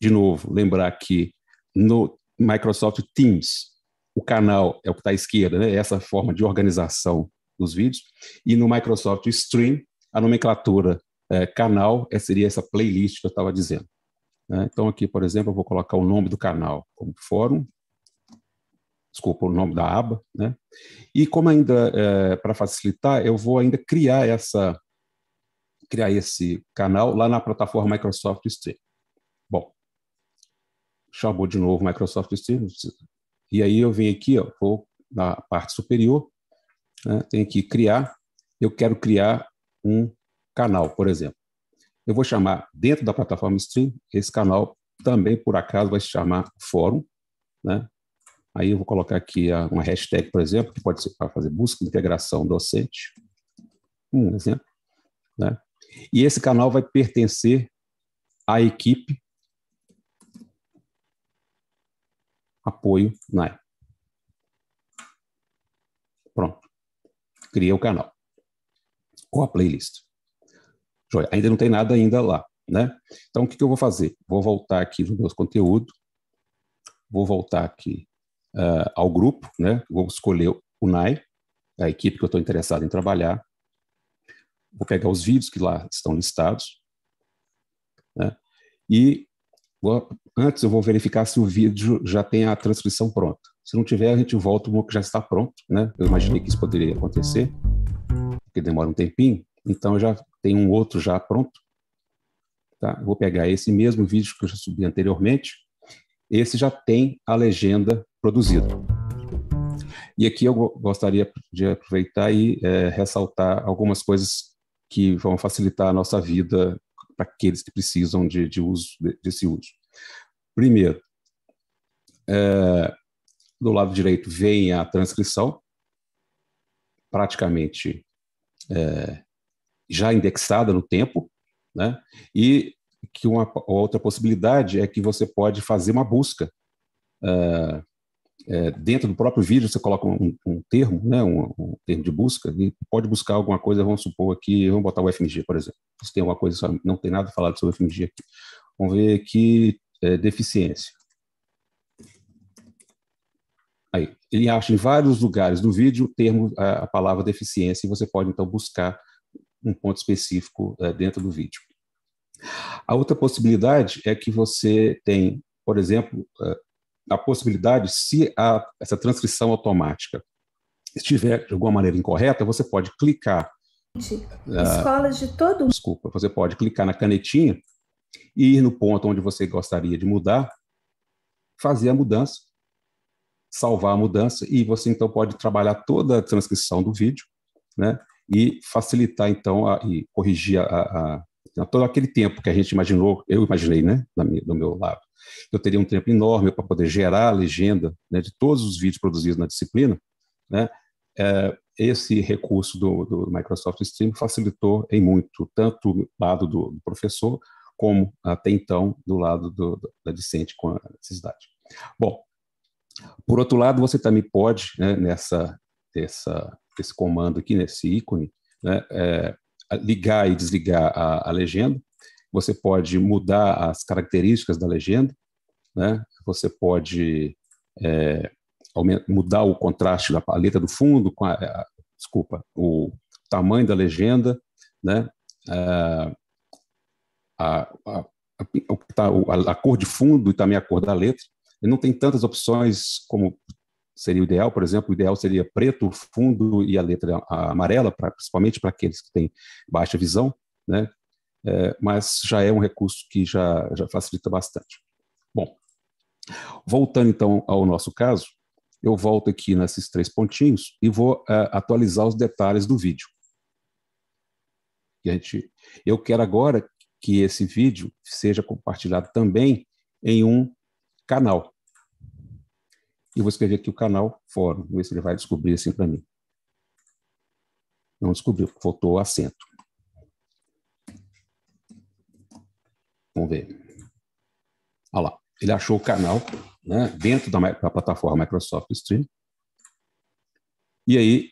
de novo, lembrar que no Microsoft Teams, o canal é o que está à esquerda, né? essa forma de organização dos vídeos, e no Microsoft Stream, a nomenclatura é, canal é, seria essa playlist que eu estava dizendo. Né? Então, aqui, por exemplo, eu vou colocar o nome do canal como fórum, desculpa, o nome da aba, né? E como ainda, é, para facilitar, eu vou ainda criar essa criar esse canal lá na plataforma Microsoft Stream. Bom, chamou de novo Microsoft Stream, e aí eu venho aqui, ó, vou na parte superior, né, tenho aqui criar, eu quero criar um canal, por exemplo. Eu vou chamar dentro da plataforma Stream, esse canal também, por acaso, vai se chamar Fórum. Né? Aí eu vou colocar aqui uma hashtag, por exemplo, que pode ser para fazer busca de integração docente, um exemplo. Né? E esse canal vai pertencer à equipe apoio NAI. É? Pronto. Cria o canal. Ou a playlist. Joia. Ainda não tem nada ainda lá, né? Então, o que, que eu vou fazer? Vou voltar aqui no meu conteúdo Vou voltar aqui uh, ao grupo, né? Vou escolher o NAI, a equipe que eu estou interessado em trabalhar. Vou pegar os vídeos que lá estão listados. Né? E Antes eu vou verificar se o vídeo já tem a transcrição pronta. Se não tiver, a gente volta o que já está pronto, né? Eu imaginei que isso poderia acontecer, porque demora um tempinho. Então eu já tenho um outro já pronto. Tá? vou pegar esse mesmo vídeo que eu já subi anteriormente. Esse já tem a legenda produzida. E aqui eu gostaria de aproveitar e é, ressaltar algumas coisas que vão facilitar a nossa vida para aqueles que precisam de, de uso, desse uso. Primeiro, é, do lado direito vem a transcrição, praticamente é, já indexada no tempo, né? e que uma outra possibilidade é que você pode fazer uma busca é, é, dentro do próprio vídeo você coloca um, um termo, né, um, um, termo de busca, e pode buscar alguma coisa, vamos supor aqui, vamos botar o FMG, por exemplo. Se tem alguma coisa, não tem nada falado sobre o FMG aqui. Vamos ver aqui, é, deficiência. Aí, ele acha em vários lugares do vídeo o termo, a, a palavra deficiência, e você pode então buscar um ponto específico é, dentro do vídeo. A outra possibilidade é que você tem, por exemplo, é, a possibilidade, se a, essa transcrição automática estiver de alguma maneira incorreta, você pode clicar. Ah, escolas de todo mundo. Desculpa, você pode clicar na canetinha e ir no ponto onde você gostaria de mudar, fazer a mudança, salvar a mudança, e você então pode trabalhar toda a transcrição do vídeo, né? E facilitar então a, e corrigir a, a, a todo aquele tempo que a gente imaginou, eu imaginei, né? Do meu lado eu teria um tempo enorme para poder gerar a legenda né, de todos os vídeos produzidos na disciplina. Né? É, esse recurso do, do, Microsoft Stream facilitou em muito, tanto do lado do, do professor, como até então do lado do, da discente com a necessidade. Bom, por outro lado, você também pode, né, nessa, esse comando aqui, nesse ícone, né, é, ligar e desligar a, a legenda, você pode mudar as características da legenda, né? você pode é, mudar o contraste da paleta do fundo, com a, a, desculpa, o tamanho da legenda, né? É, a, tá, a, a cor de fundo e também a cor da letra. E não tem tantas opções como seria o ideal, por exemplo, o ideal seria preto, fundo e a letra amarela, pra, principalmente para aqueles que têm baixa visão, né? é, mas já é um recurso que já, já facilita bastante. Bom, voltando então ao nosso caso, eu volto aqui nesses três pontinhos e vou é, atualizar os detalhes do vídeo. E a gente, eu quero agora que esse vídeo seja compartilhado também em um canal. E vou escrever aqui o canal fórum, ver se ele vai descobrir assim para mim. Não descobriu, faltou o acento. Vamos ver. Olha lá, ele achou o canal né, dentro da, da plataforma Microsoft Stream. E aí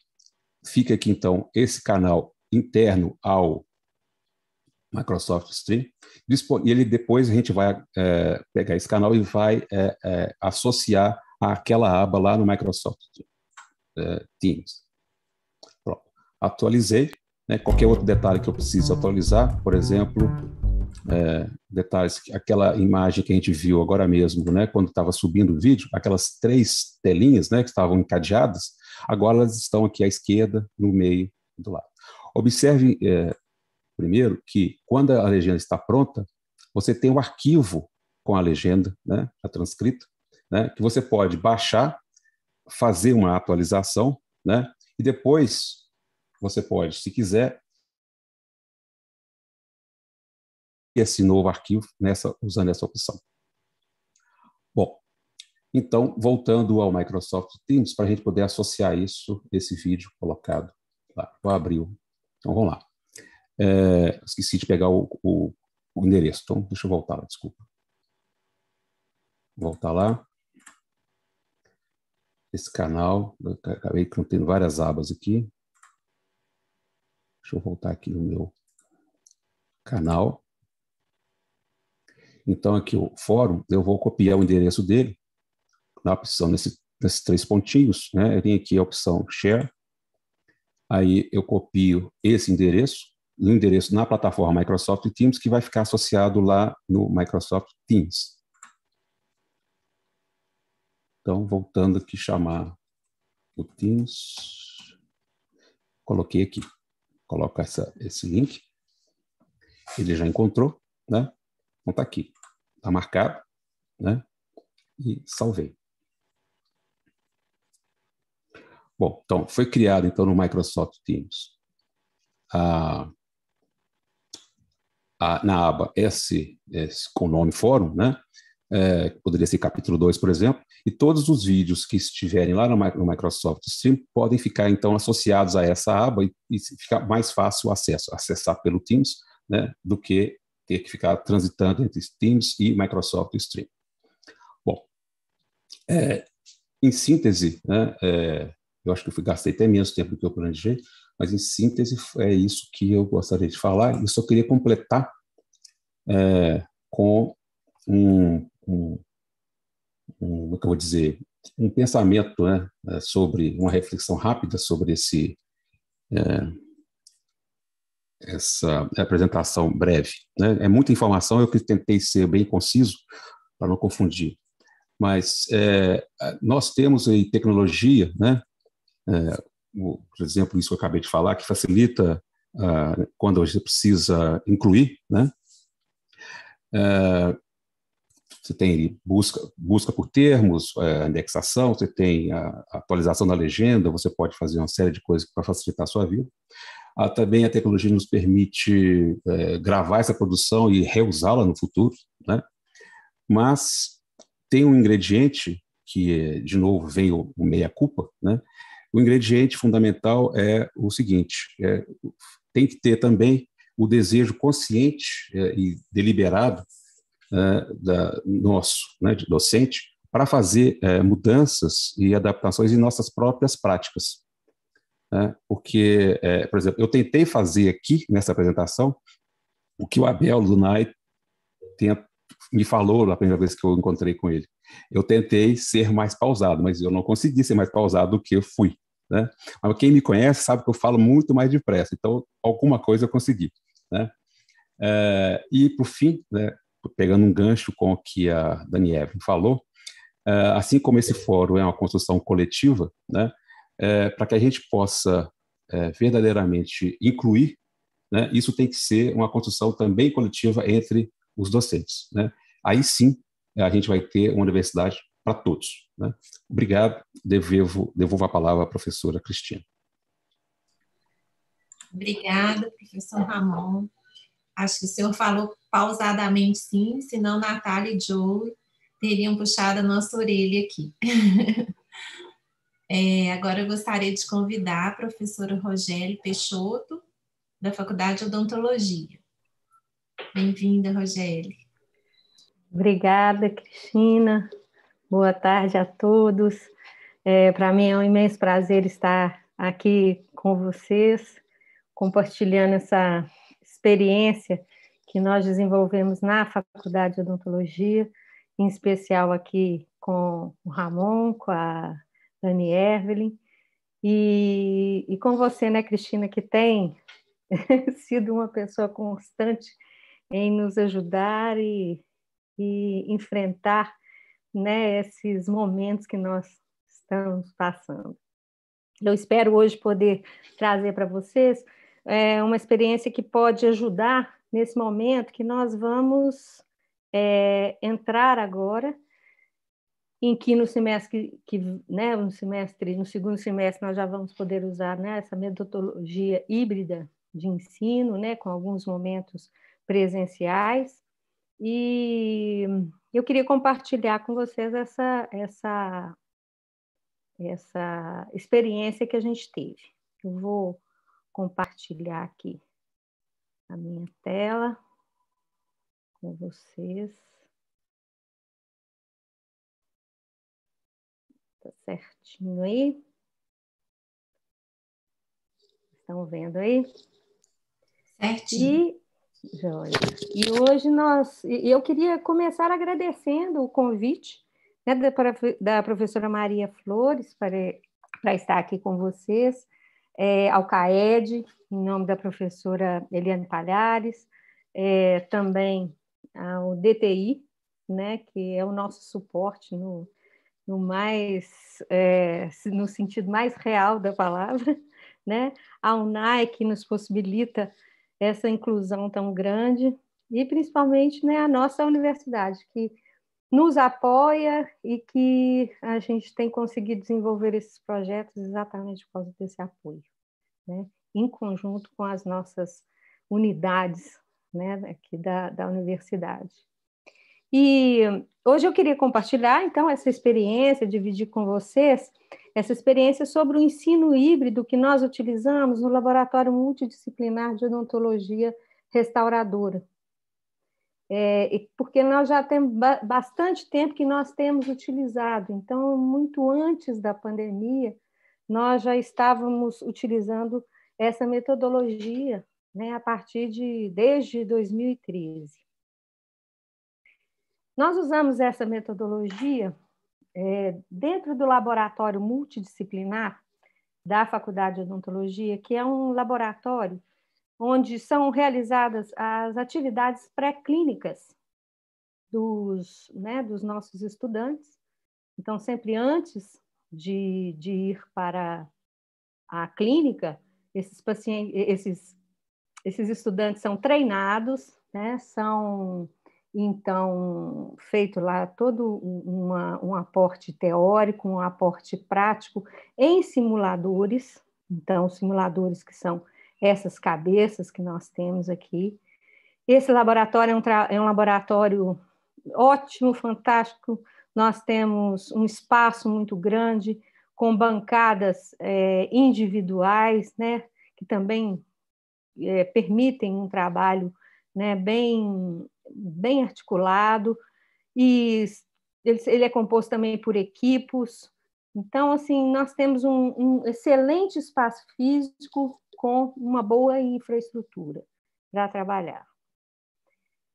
fica aqui então esse canal interno ao Microsoft Stream. E ele depois a gente vai é, pegar esse canal e vai é, é, associar àquela aba lá no Microsoft é, Teams. Pronto. Atualizei. Né? Qualquer outro detalhe que eu precise atualizar, por exemplo, é, detalhes, aquela imagem que a gente viu agora mesmo, né, quando estava subindo o vídeo, aquelas três telinhas né, que estavam encadeadas, agora elas estão aqui à esquerda, no meio do lado. Observe, é, primeiro, que quando a legenda está pronta, você tem o um arquivo com a legenda, né, a transcrita, né, que você pode baixar, fazer uma atualização, né, e depois você pode, se quiser, esse novo arquivo nessa, usando essa opção. Bom, então, voltando ao Microsoft Teams, para a gente poder associar isso, esse vídeo colocado lá. Vou abrir. Então, vamos lá. É, esqueci de pegar o, o, o endereço, então deixa eu voltar lá, desculpa. Voltar lá. Esse canal, acabei tendo várias abas aqui. Deixa eu voltar aqui no meu canal. Então, aqui o fórum, eu vou copiar o endereço dele, na opção nesse, nesses três pontinhos, né? Eu tenho aqui a opção share, aí eu copio esse endereço, o endereço na plataforma Microsoft Teams, que vai ficar associado lá no Microsoft Teams. Então, voltando aqui, chamar o Teams, coloquei aqui, coloca essa, esse link, ele já encontrou, né? Então, tá aqui está marcado, né? E salvei. Bom, então foi criado então no Microsoft Teams a, a, na aba S, S com o nome fórum, né? É, poderia ser capítulo 2, por exemplo, e todos os vídeos que estiverem lá no, Microsoft Stream podem ficar então associados a essa aba e, e ficar mais fácil o acesso, acessar pelo Teams, né, do que ter que ficar transitando entre Teams e Microsoft Stream. Bom, é, em síntese, né, é, eu acho que eu fui, gastei até menos tempo do que eu planejei, mas em síntese é isso que eu gostaria de falar. Eu só queria completar é, com um, um, um, como é eu vou dizer, um pensamento né, é, sobre uma reflexão rápida sobre esse é, essa apresentação breve. Né? É muita informação, eu que tentei ser bem conciso para não confundir. Mas é, nós temos aí tecnologia, né? É, o, por exemplo, isso que eu acabei de falar, que facilita quando você precisa incluir, né? É, você tem busca, busca por termos, é, indexação, você tem a, a atualização da legenda, você pode fazer uma série de coisas para facilitar a sua vida. Ah, também a tecnologia nos permite é, gravar essa produção e reusá-la no futuro, né? mas tem um ingrediente que, de novo, vem o, o meia-culpa, né? o ingrediente fundamental é o seguinte, é, tem que ter também o desejo consciente é, e deliberado é, da, nosso, né, de docente, para fazer é, mudanças e adaptações em nossas próprias práticas né? porque, é, por exemplo, eu tentei fazer aqui, nessa apresentação, o que o Abel Lunay me falou na primeira vez que eu encontrei com ele. Eu tentei ser mais pausado, mas eu não consegui ser mais pausado do que eu fui. Né? Mas quem me conhece sabe que eu falo muito mais depressa, então alguma coisa eu consegui. Né? É, e, por fim, né, pegando um gancho com o que a Daniela falou, é, assim como esse fórum é uma construção coletiva, né, é, para que a gente possa é, verdadeiramente incluir, né, isso tem que ser uma construção também coletiva entre os docentes. Né? Aí sim a gente vai ter uma universidade para todos. Né? Obrigado, devolvo, devolvo a palavra à professora Cristina. Obrigada, professor Ramon. Acho que o senhor falou pausadamente sim, senão Natália e Joe teriam puxado a nossa orelha aqui. <laughs> É, agora eu gostaria de convidar a professora Rogério Peixoto, da Faculdade de Odontologia. Bem-vinda, Rogério. Obrigada, Cristina. Boa tarde a todos. É, Para mim é um imenso prazer estar aqui com vocês, compartilhando essa experiência que nós desenvolvemos na Faculdade de Odontologia, em especial aqui com o Ramon, com a Dani Ervelin, e, e com você, né, Cristina, que tem <laughs> sido uma pessoa constante em nos ajudar e, e enfrentar né, esses momentos que nós estamos passando. Eu espero hoje poder trazer para vocês é, uma experiência que pode ajudar nesse momento que nós vamos é, entrar agora em que no semestre que, né, no semestre, no segundo semestre nós já vamos poder usar né, essa metodologia híbrida de ensino, né, com alguns momentos presenciais. E eu queria compartilhar com vocês essa essa essa experiência que a gente teve. Eu vou compartilhar aqui a minha tela com vocês. certinho aí. Estão vendo aí? Certinho. E, e hoje nós. Eu queria começar agradecendo o convite né, da, da, professora Maria Flores para, para estar aqui com vocês, é, ao CAED, em nome da professora Eliane Palhares, é, também ao DTI, né, que é o nosso suporte no, no mais é, no sentido mais real da palavra, <laughs> né? A UNAI que nos possibilita essa inclusão tão grande e principalmente né, a nossa universidade que nos apoia e que a gente tem conseguido desenvolver esses projetos exatamente por causa desse apoio, né? em conjunto com as nossas unidades né, aqui da, da universidade. E hoje eu queria compartilhar, então, essa experiência, dividir com vocês essa experiência sobre o ensino híbrido que nós utilizamos no Laboratório Multidisciplinar de Odontologia Restauradora. É, porque nós já temos bastante tempo que nós temos utilizado, então, muito antes da pandemia, nós já estávamos utilizando essa metodologia né, a partir de desde 2013. Nós usamos essa metodologia é, dentro do laboratório multidisciplinar da Faculdade de Odontologia, que é um laboratório onde são realizadas as atividades pré-clínicas dos, né, dos nossos estudantes. Então, sempre antes de, de ir para a clínica, esses pacientes, esses, esses estudantes são treinados, né, são então, feito lá todo uma, um aporte teórico, um aporte prático em simuladores, então, simuladores que são essas cabeças que nós temos aqui. Esse laboratório é um, é um laboratório ótimo, fantástico. Nós temos um espaço muito grande, com bancadas é, individuais, né, que também é, permitem um trabalho né, bem bem articulado, e ele, ele é composto também por equipos. Então, assim, nós temos um, um excelente espaço físico com uma boa infraestrutura para trabalhar.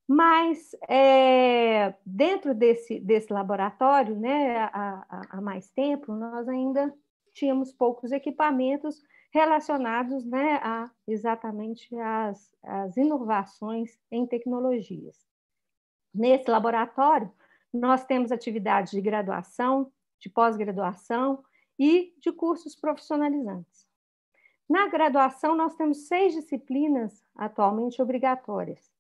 Mas, é, dentro desse, desse laboratório, né, há, há mais tempo, nós ainda tínhamos poucos equipamentos relacionados né, a, exatamente às, inovações em tecnologias. Nesse laboratório, nós temos atividades de graduação, de pós-graduação e de cursos profissionalizantes. Na graduação, nós temos seis disciplinas atualmente obrigatórias.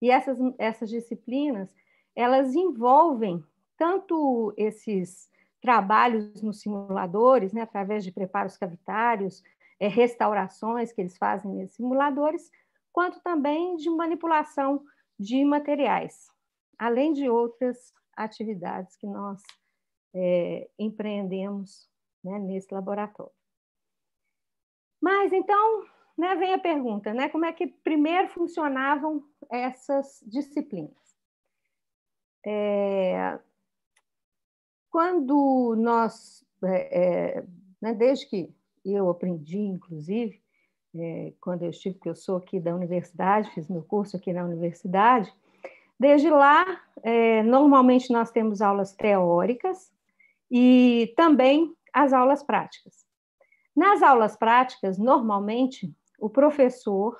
E essas, essas disciplinas, elas envolvem tanto esses trabalhos nos simuladores, né, através de preparos cavitários, é, restaurações que eles fazem nesses simuladores, quanto também de manipulação de materiais, além de outras atividades que nós é, empreendemos né, nesse laboratório. Mas então né, vem a pergunta, né, como é que primeiro funcionavam essas disciplinas? É, quando nós, é, é né, desde que eu aprendi, inclusive, é, quando eu estive, porque eu sou aqui da universidade, fiz meu curso aqui na universidade. Desde lá, é, normalmente nós temos aulas teóricas e também as aulas práticas. Nas aulas práticas, normalmente, o professor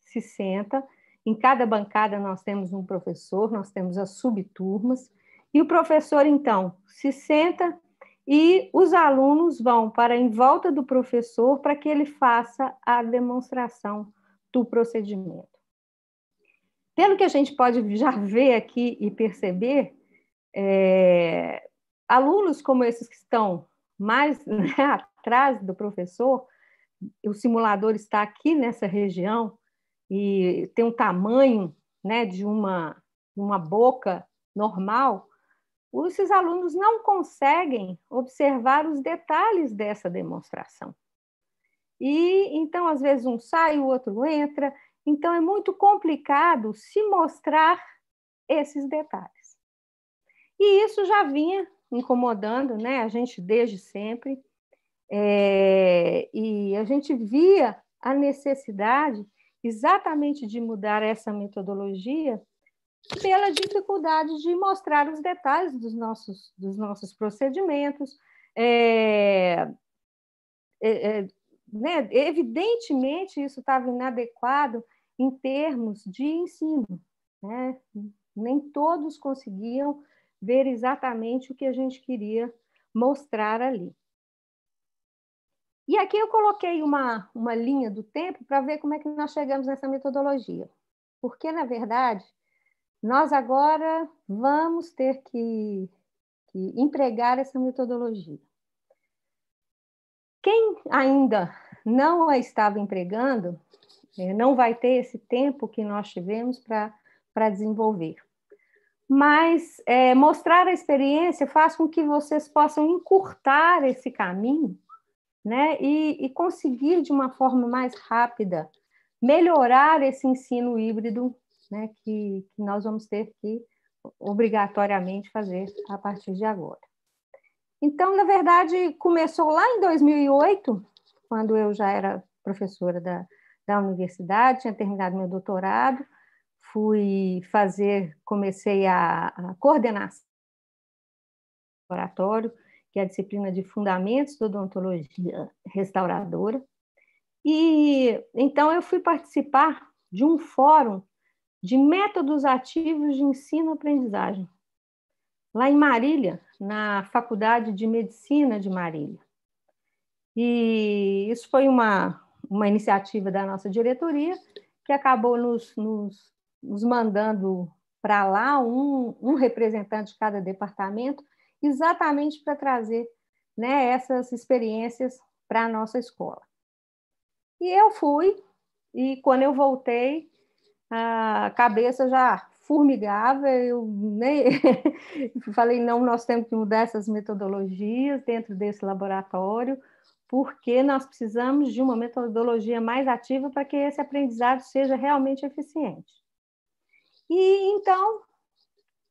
se senta, em cada bancada nós temos um professor, nós temos as subturmas, e o professor, então, se senta e os alunos vão para em volta do professor para que ele faça a demonstração do procedimento. Pelo que a gente pode já ver aqui e perceber, é, alunos como esses que estão mais <laughs> né, atrás do professor, o simulador está aqui nessa região e tem um tamanho né, de uma, uma boca normal, os, esses alunos não conseguem observar os detalhes dessa demonstração. E então, às vezes, um sai, o outro entra. Então, é muito complicado se mostrar esses detalhes. E isso já vinha incomodando né, a gente desde sempre. É, e a gente via a necessidade exatamente de mudar essa metodologia pela dificuldade de mostrar os detalhes dos nossos, dos nossos procedimentos. É, é, é, né? Evidentemente, isso estava inadequado em termos de ensino. Né? Nem todos conseguiam ver exatamente o que a gente queria mostrar ali. E aqui eu coloquei uma, uma linha do tempo para ver como é que nós chegamos nessa metodologia. Porque, na verdade, nós agora vamos ter que, que empregar essa metodologia. Quem ainda não a estava empregando, eh, não vai ter esse tempo que nós tivemos para desenvolver. Mas é, mostrar a experiência faz com que vocês possam encurtar esse caminho né? E, e, conseguir, de uma forma mais rápida, melhorar esse ensino híbrido né, que, que nós vamos ter que obrigatoriamente fazer a partir de agora. Então, na verdade, começou lá em 2008, quando eu já era professora da, da universidade, tinha terminado meu doutorado, fui fazer, comecei a, a coordenação do laboratório, que é a disciplina de Fundamentos da Odontologia Restauradora. E então eu fui participar de um fórum de métodos ativos de ensino-aprendizagem, lá em Marília, na Faculdade de Medicina de Marília. E isso foi uma, uma iniciativa da nossa diretoria, que acabou nos, nos, nos mandando para lá um, um representante de cada departamento, exatamente para trazer né, essas experiências para a nossa escola. E eu fui, e quando eu voltei, a cabeça já formigava, eu nem <laughs> falei, não, nós temos que mudar essas metodologias dentro desse laboratório, porque nós precisamos de uma metodologia mais ativa para que esse aprendizado seja realmente eficiente. E então,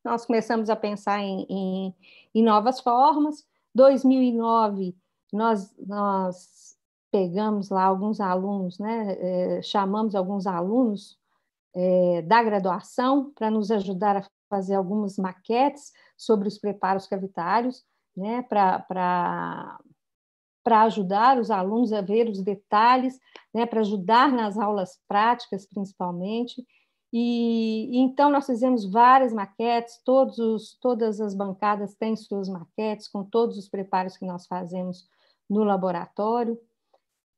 nós começamos a pensar em, em, em novas formas. 2009, nós, nós pegamos lá alguns alunos, né, eh, chamamos alguns alunos é, da graduação para nos ajudar a fazer algumas maquetes sobre os preparos cavitários, né, para ajudar os alunos a ver os detalhes, né, para ajudar nas aulas práticas, principalmente. E, então nós fizemos várias maquetes, os, todas as bancadas têm suas maquetes com todos os preparos que nós fazemos no laboratório.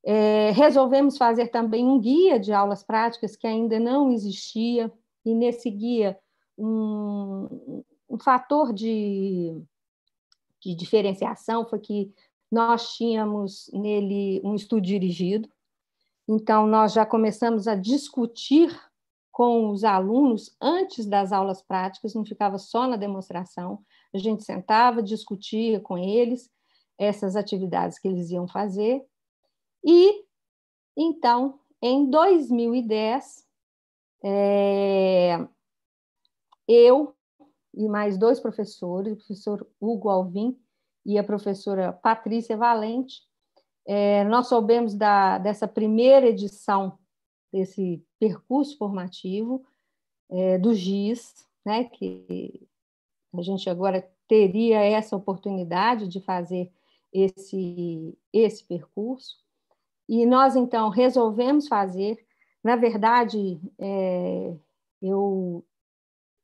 É, resolvemos fazer também um guia de aulas práticas que ainda não existia, e nesse guia, um, um fator de, de diferenciação foi que nós tínhamos nele um estudo dirigido, então nós já começamos a discutir com os alunos antes das aulas práticas, não ficava só na demonstração, a gente sentava, discutia com eles essas atividades que eles iam fazer e então, em 2010, é, eu e mais dois professores, o professor Hugo Alvim e a professora Patrícia Valente, é, nós soubemos da, dessa primeira edição desse percurso formativo é, do GIS, né, que a gente agora teria essa oportunidade de fazer esse, esse percurso. E nós, então, resolvemos fazer. Na verdade, é, eu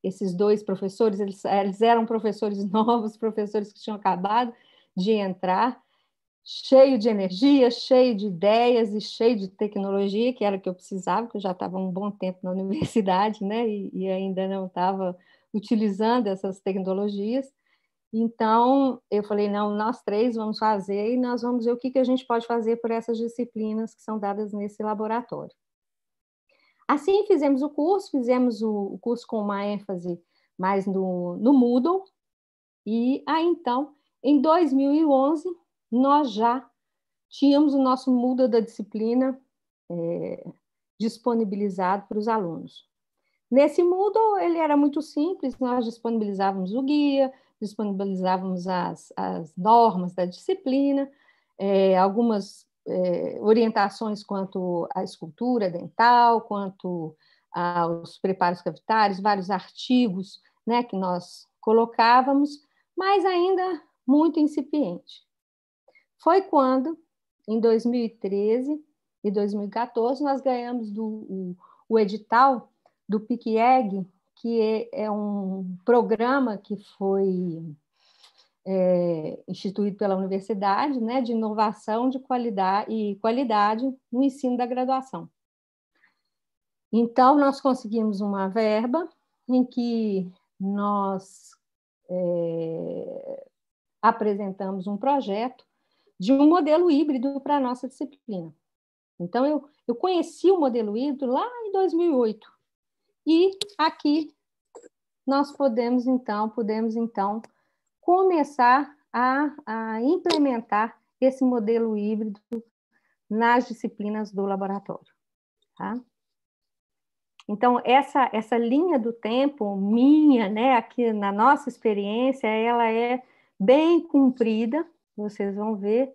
esses dois professores, eles, eles, eram professores <laughs> novos, professores que tinham acabado de entrar, cheio de energia, cheio de ideias e cheio de tecnologia, que era o que eu precisava, que eu já estava um bom tempo na <laughs> universidade, né, e, e ainda não estava utilizando essas tecnologias. Então, eu falei, não, nós três vamos fazer e nós vamos ver o que, que a gente pode fazer por essas disciplinas que são dadas nesse laboratório. Assim, fizemos o curso, fizemos o curso com uma ênfase mais no, no Moodle, e aí, então, em 2011, nós já tínhamos o nosso Moodle da disciplina é, disponibilizado para os alunos. Nesse Moodle, ele era muito simples, nós disponibilizávamos o guia, disponibilizávamos as, as normas da disciplina, é, algumas é, orientações quanto à escultura dental, quanto aos preparos cavitários, vários artigos né, que nós colocávamos, mas ainda muito incipiente. Foi quando, em 2013 e 2014, nós ganhamos do, o, o edital do PIC-EG, que é, é, um programa que foi é, instituído pela universidade, né, de inovação de qualidade e qualidade no ensino da graduação. Então nós conseguimos uma verba em que nós é, apresentamos um projeto de um modelo híbrido para a nossa disciplina. Então eu, eu conheci o modelo híbrido lá em 2008 e aqui nós podemos então, podemos então começar a, a implementar esse modelo híbrido nas disciplinas do laboratório. Tá? Então, essa, essa linha do tempo, minha, né, aqui na nossa experiência, ela é bem cumprida, vocês vão ver,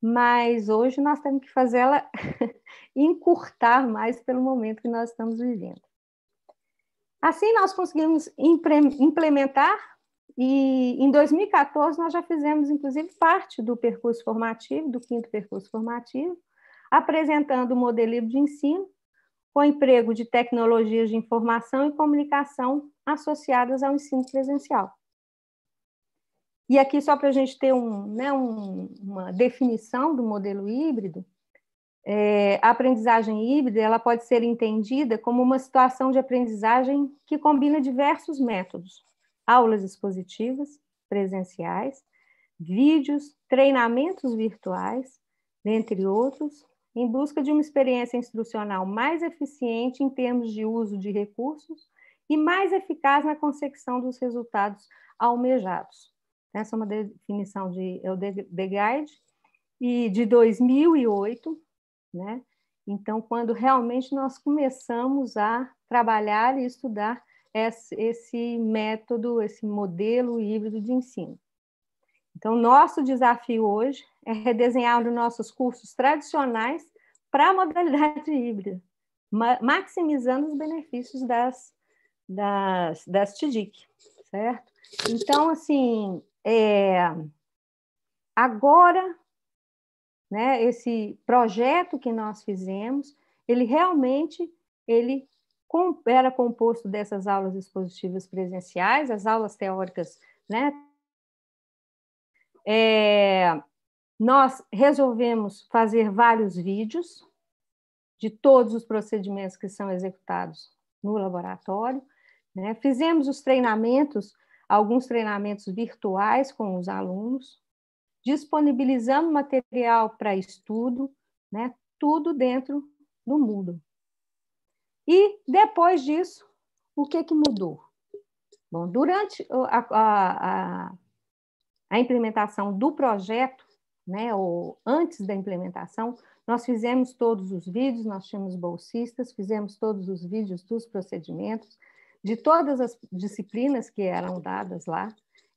mas hoje nós temos que fazê-la <laughs> encurtar mais pelo momento que nós estamos vivendo. Assim, nós conseguimos implementar e em 2014 nós já fizemos, inclusive, parte do percurso formativo, do quinto percurso formativo, apresentando o modelo de ensino com emprego de tecnologias de informação e comunicação associadas ao ensino presencial. E aqui, só para a gente ter um, né, um, uma definição do modelo híbrido, é, a aprendizagem híbrida ela pode ser entendida como uma situação de aprendizagem que combina diversos métodos: aulas expositivas, presenciais, vídeos, treinamentos virtuais, dentre outros, em busca de uma experiência instrucional mais eficiente em termos de uso de recursos e mais eficaz na consecução dos resultados almejados. Essa é uma definição de The de Guide e de 2008 né? Então, quando realmente nós começamos a trabalhar e estudar esse método, esse modelo híbrido de ensino. Então, nosso desafio hoje é redesenhar os nossos cursos tradicionais para a modalidade híbrida, maximizando os benefícios das, das, das TIDIC, certo? Então, assim, é, agora né? Esse projeto que nós fizemos, ele realmente ele era composto dessas aulas expositivas presenciais, as aulas teóricas, né? É, nós resolvemos fazer vários vídeos de todos os procedimentos que são executados no laboratório. Né? Fizemos os treinamentos, alguns treinamentos virtuais com os alunos disponibilizando material para estudo, né? tudo dentro do mundo. E depois disso, o que, que mudou? Bom, durante a, a, a, a implementação do projeto, né, ou antes da implementação, nós fizemos todos os vídeos, nós tínhamos bolsistas, fizemos todos os vídeos dos procedimentos, de todas as disciplinas que eram dadas lá,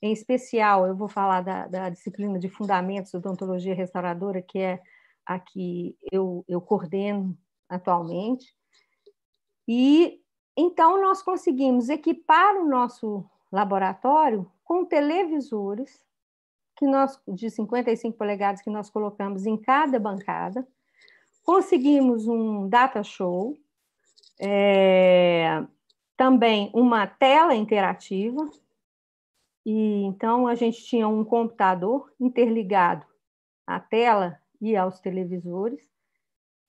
em especial, eu vou falar da, da disciplina de Fundamentos da Odontologia Restauradora, que é a que eu, eu coordeno atualmente. E então nós conseguimos equipar o nosso laboratório com televisores que nós de 55 polegadas que nós colocamos em cada bancada. Conseguimos um data show, é, também uma tela interativa e então a gente tinha um computador interligado à tela e aos televisores.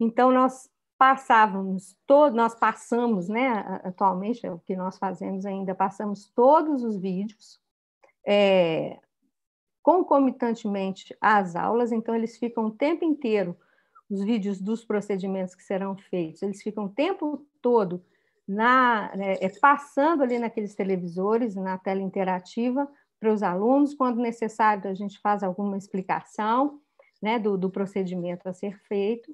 Então nós passávamos todo, nós passamos, né, atualmente é o que nós fazemos ainda, passamos todos os vídeos é, concomitantemente às aulas, então eles ficam o tempo inteiro os vídeos dos procedimentos que serão feitos, eles ficam o tempo todo na, é, é, passando ali naqueles televisores, na tela interativa, para os alunos. Quando necessário, a gente faz alguma explicação né, do, do procedimento a ser feito.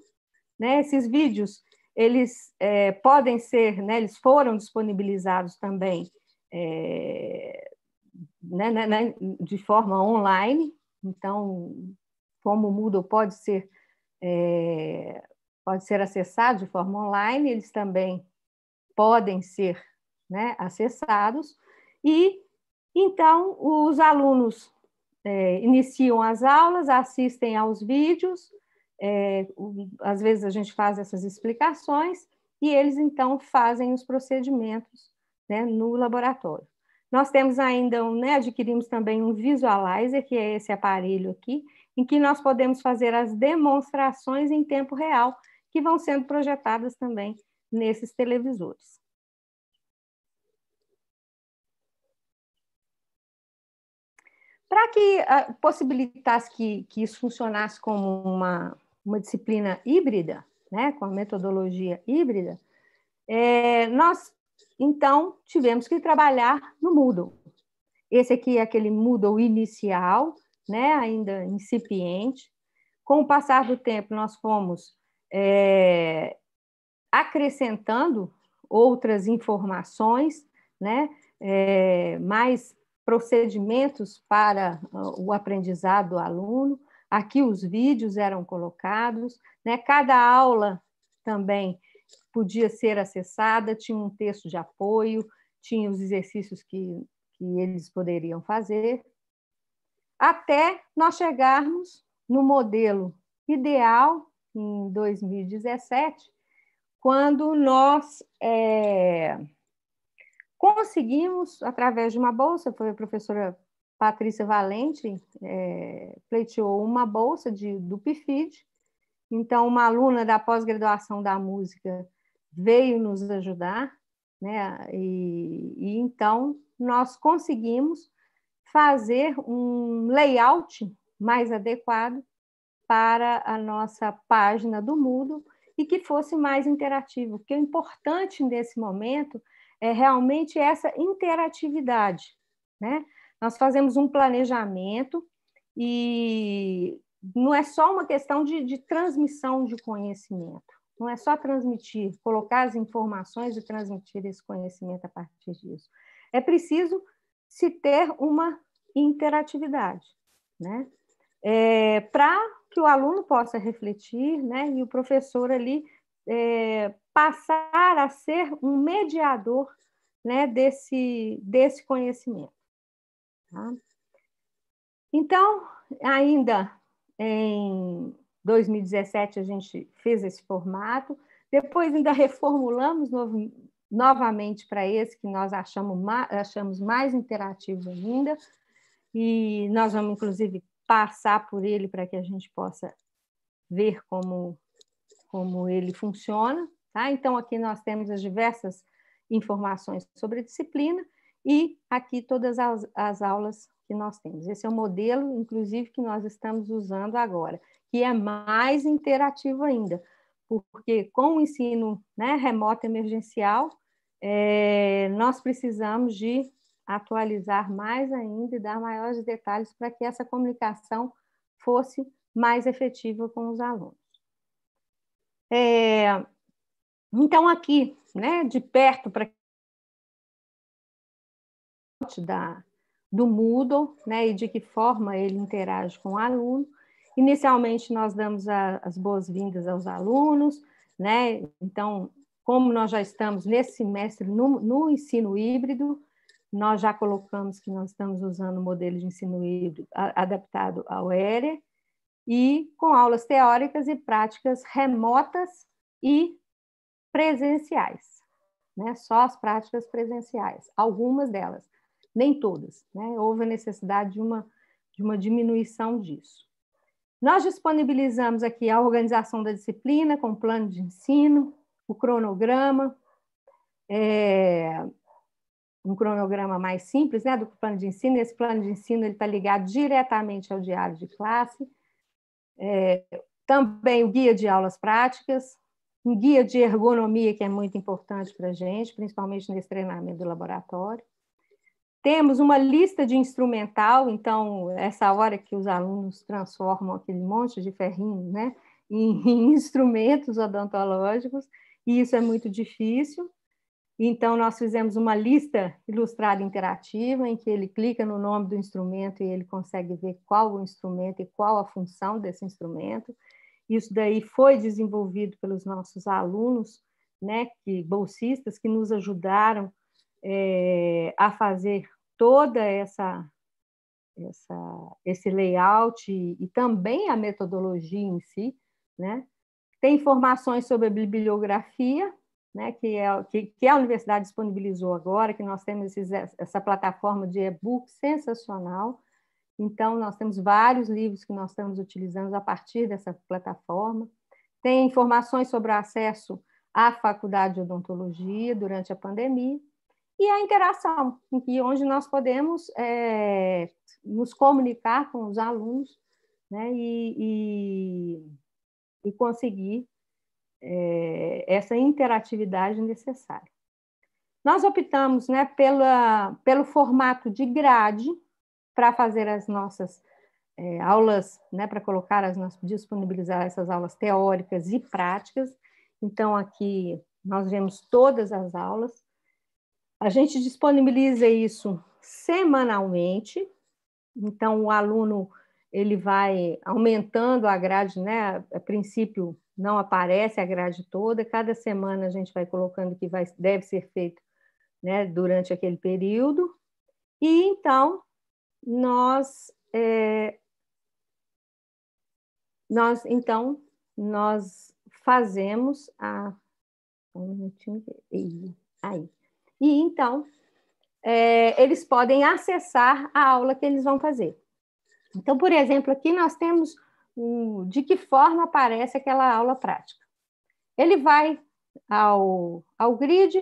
Né? Esses vídeos, eles é, podem ser, né, eles foram disponibilizados também é, né, né, né de forma online, então, como o Moodle pode ser, é, pode ser acessado de forma online, eles também podem ser né, acessados. E então os alunos é, iniciam as aulas, assistem aos vídeos, é, às vezes a gente faz essas explicações e eles então fazem os procedimentos né, no laboratório. Nós temos ainda, né, adquirimos também um visualizer, que é esse aparelho aqui, em que nós podemos fazer as demonstrações em tempo real, que vão sendo projetadas também nesses televisores. Para que uh, possibilitasse que, que isso funcionasse como uma, uma disciplina híbrida, né, com a metodologia híbrida, é, nós então tivemos que trabalhar no Moodle. Esse aqui é aquele Moodle inicial, né, ainda incipiente. Com o passar do tempo, nós fomos é, acrescentando outras informações, né? É, mais procedimentos para ah, o aprendizado do aluno. Aqui os vídeos eram colocados, né? cada aula também podia ser acessada, tinha um texto de apoio, tinha os exercícios que, que eles poderiam fazer, até nós chegarmos no modelo ideal em 2017, quando nós é, conseguimos, através de uma bolsa, foi a professora Patrícia Valente, é, pleiteou uma bolsa de, do PIFID, então uma aluna da pós-graduação da música veio nos ajudar, né? E, e, então nós conseguimos fazer um layout mais adequado para a nossa página do Moodle e que fosse mais interativo, porque o importante nesse momento é realmente essa interatividade. Né? Nós fazemos um planejamento e não é só uma questão de, de transmissão de conhecimento, não é só transmitir, colocar as informações e transmitir esse conhecimento a partir disso. É preciso se ter uma interatividade, né? É, Para que o aluno possa refletir, né? E o professor ali é, passar a ser um mediador, né? Desse, desse conhecimento. Tá? Então, ainda em 2017 a gente fez esse formato, depois ainda reformulamos novamente para esse que nós achamos, achamos mais interativo ainda, e nós vamos, inclusive, passar por ele para que a gente possa ver como, como ele funciona. Tá? Então, aqui nós temos as diversas informações sobre a disciplina e aqui todas as, as aulas que nós temos. Esse é o modelo, inclusive, que nós estamos usando agora, que é mais interativo ainda, porque com o ensino né, remoto emergencial, é, nós precisamos de atualizar mais ainda e dar maiores detalhes para que essa comunicação fosse mais efetiva com os alunos. É, então, aqui, né, de perto, para da do Moodle, né, e de que forma ele interage com o aluno. Inicialmente, nós damos a, as boas-vindas aos alunos, né? Então, como nós já estamos nesse semestre no, no ensino híbrido, nós já colocamos que nós estamos usando o modelo de ensino híbrido adaptado ao ERE e com aulas teóricas e práticas remotas e presenciais, né? Só as práticas presenciais, algumas delas, nem todas, né? Houve a necessidade de uma de uma diminuição disso. Nós disponibilizamos aqui a organização da disciplina com plano de ensino, o cronograma, é, um cronograma mais simples né, do plano de ensino. Esse plano de ensino está ligado diretamente ao diário de classe. É, também o guia de aulas práticas, um guia de ergonomia, que é muito importante para a gente, principalmente nesse treinamento do laboratório. Temos uma lista de instrumental, então, essa hora que os alunos transformam aquele monte de ferrinho né, em, <laughs> em instrumentos odontológicos, e isso é muito difícil. Então, nós fizemos uma lista ilustrada interativa, em que ele clica no nome do instrumento e ele consegue ver qual o instrumento e qual a função desse instrumento. Isso daí foi desenvolvido pelos nossos alunos, né, que bolsistas que nos ajudaram é, a fazer toda essa, essa esse layout e, e também a metodologia em si, né? Tem informações sobre a bibliografia, né, que, é, que, que a universidade disponibilizou agora, que nós temos esses, essa plataforma de e-book sensacional. Então, nós temos vários livros que nós estamos utilizando a partir dessa plataforma. Tem informações sobre o acesso à faculdade de odontologia durante a pandemia e a interação, em que, onde nós podemos é, nos comunicar com os alunos né, e, e, e conseguir é, essa interatividade necessária. Nós optamos né, pela, pelo formato de grade para fazer as nossas é, aulas, né, para colocar as nossas, disponibilizar essas aulas teóricas e práticas. Então, aqui nós vemos todas as aulas. A gente disponibiliza isso semanalmente, então o aluno ele vai aumentando a grade, né? A princípio não aparece a grade toda, cada semana a gente vai colocando o que vai, deve ser feito né, durante aquele período. E então nós, é, nós então nós fazemos a um minutinho e aí e então é, eles podem acessar a aula que eles vão fazer. Então, por exemplo, aqui nós temos o, de que forma aparece aquela aula prática. Ele vai ao, ao grid,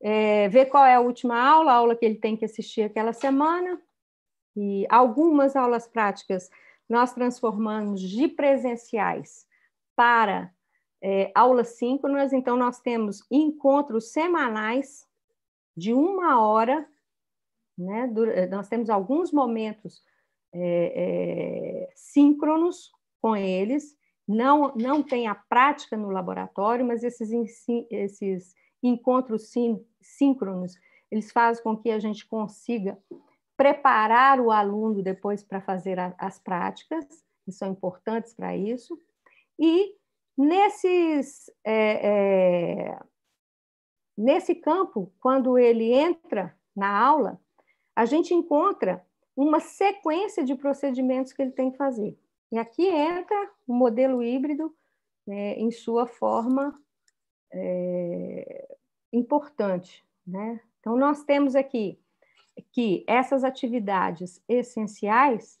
é, ver qual é a última aula, a aula que ele tem que assistir aquela semana, e algumas aulas práticas nós transformamos de presenciais para é, aulas síncronas, então nós temos encontros semanais de uma hora, né? nós temos alguns momentos é, é, síncronos com eles, não, não tem a prática no laboratório, mas esses, esses encontros sim, síncronos, eles fazem com que a gente consiga preparar o aluno depois para fazer a, as práticas, que são importantes para isso, e nesses, é, é, nesse campo, quando ele entra na aula, a gente encontra uma sequência de procedimentos que ele tem que fazer. E aqui entra o modelo híbrido né, em sua forma é, importante. Né? Então, nós temos aqui que essas atividades essenciais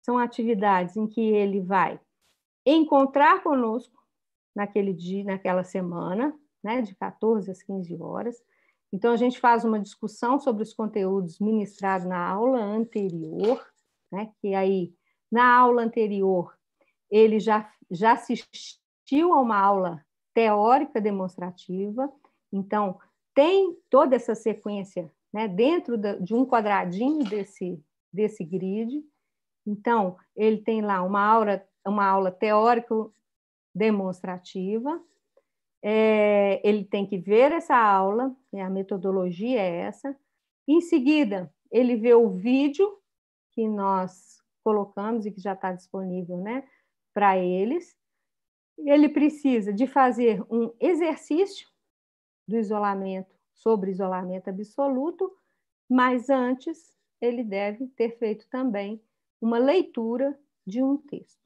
são atividades em que ele vai encontrar conosco naquele dia, naquela semana, né, de 14 às 15 horas, então, a gente faz uma discussão sobre os conteúdos ministrados na aula anterior, né? que aí, na aula anterior, ele já, já assistiu a uma aula teórica demonstrativa, então, tem toda essa sequência né? dentro de um quadradinho desse, desse grid. Então, ele tem lá uma aula, uma aula teórico-demonstrativa, é, ele tem que ver essa aula, né, a metodologia é essa. Em seguida, ele vê o vídeo que nós colocamos e que já está disponível né, para eles. Ele precisa de fazer um exercício do isolamento, sobre isolamento absoluto, mas antes ele deve ter feito também uma leitura de um texto.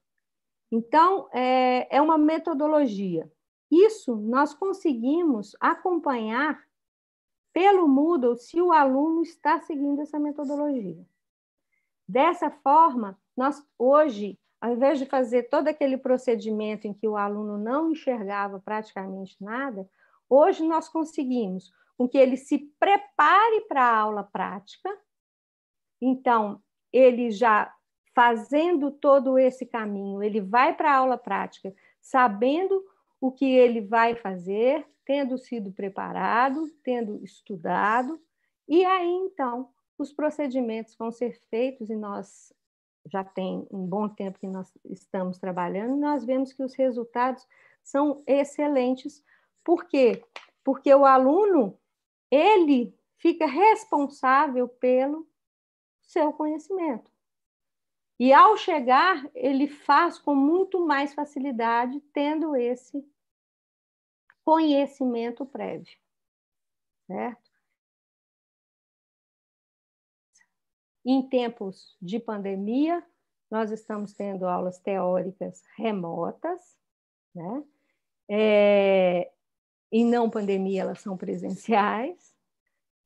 Então, é, é uma metodologia isso nós conseguimos acompanhar pelo Moodle se o aluno está seguindo essa metodologia. Dessa forma, nós hoje, ao invés de fazer todo aquele procedimento em que o aluno não enxergava praticamente nada, hoje nós conseguimos com que ele se prepare para a aula prática. Então, ele já fazendo todo esse caminho, ele vai para a aula prática, sabendo o que ele vai fazer, tendo sido preparado, tendo estudado, e aí então os procedimentos vão ser feitos e nós já tem um bom tempo que nós estamos trabalhando, nós vemos que os resultados são excelentes. Por quê? Porque o aluno, ele fica responsável pelo seu conhecimento. E ao chegar, ele faz com muito mais facilidade, tendo esse conhecimento prévio. Certo? Em tempos de pandemia, nós estamos tendo aulas teóricas remotas, né? É, em não pandemia, elas são presenciais,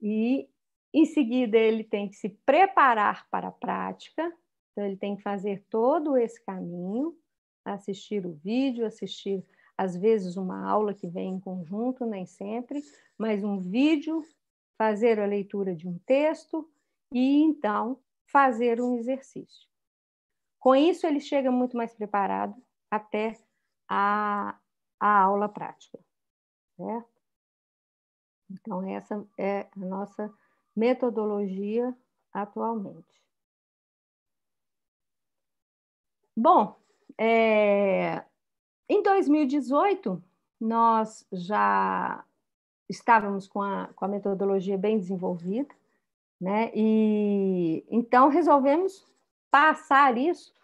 e em seguida ele tem que se preparar para a prática, então, ele tem que fazer todo esse caminho, assistir o vídeo, assistir, às vezes, uma aula que vem em conjunto, nem sempre, mas um vídeo, fazer a leitura de um texto e, então, fazer um exercício. Com isso, ele chega muito mais preparado até a, a aula prática, certo? Então, essa é a nossa metodologia atualmente. Bom, é, em 2018, nós já estávamos com a, com a metodologia bem desenvolvida, né? E então resolvemos passar isso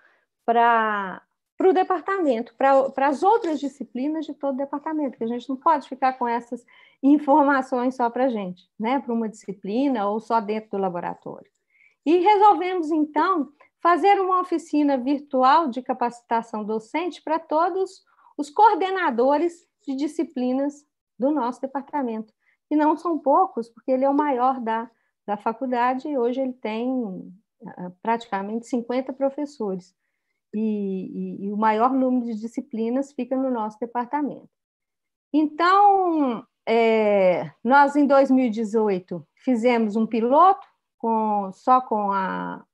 para para o departamento, para as outras disciplinas de todo o departamento, que a gente não pode ficar com essas informações só para a gente, né? para uma disciplina ou só dentro do laboratório. E resolvemos, então, fazer uma oficina virtual de capacitação docente para todos os coordenadores de disciplinas do nosso departamento. E não são poucos, porque ele é o maior da, da faculdade e hoje ele tem ah, ah, praticamente 50 professores. E, e, e o maior número de disciplinas fica no nosso departamento. Então, é, nós em 2018 fizemos um piloto com, só com a,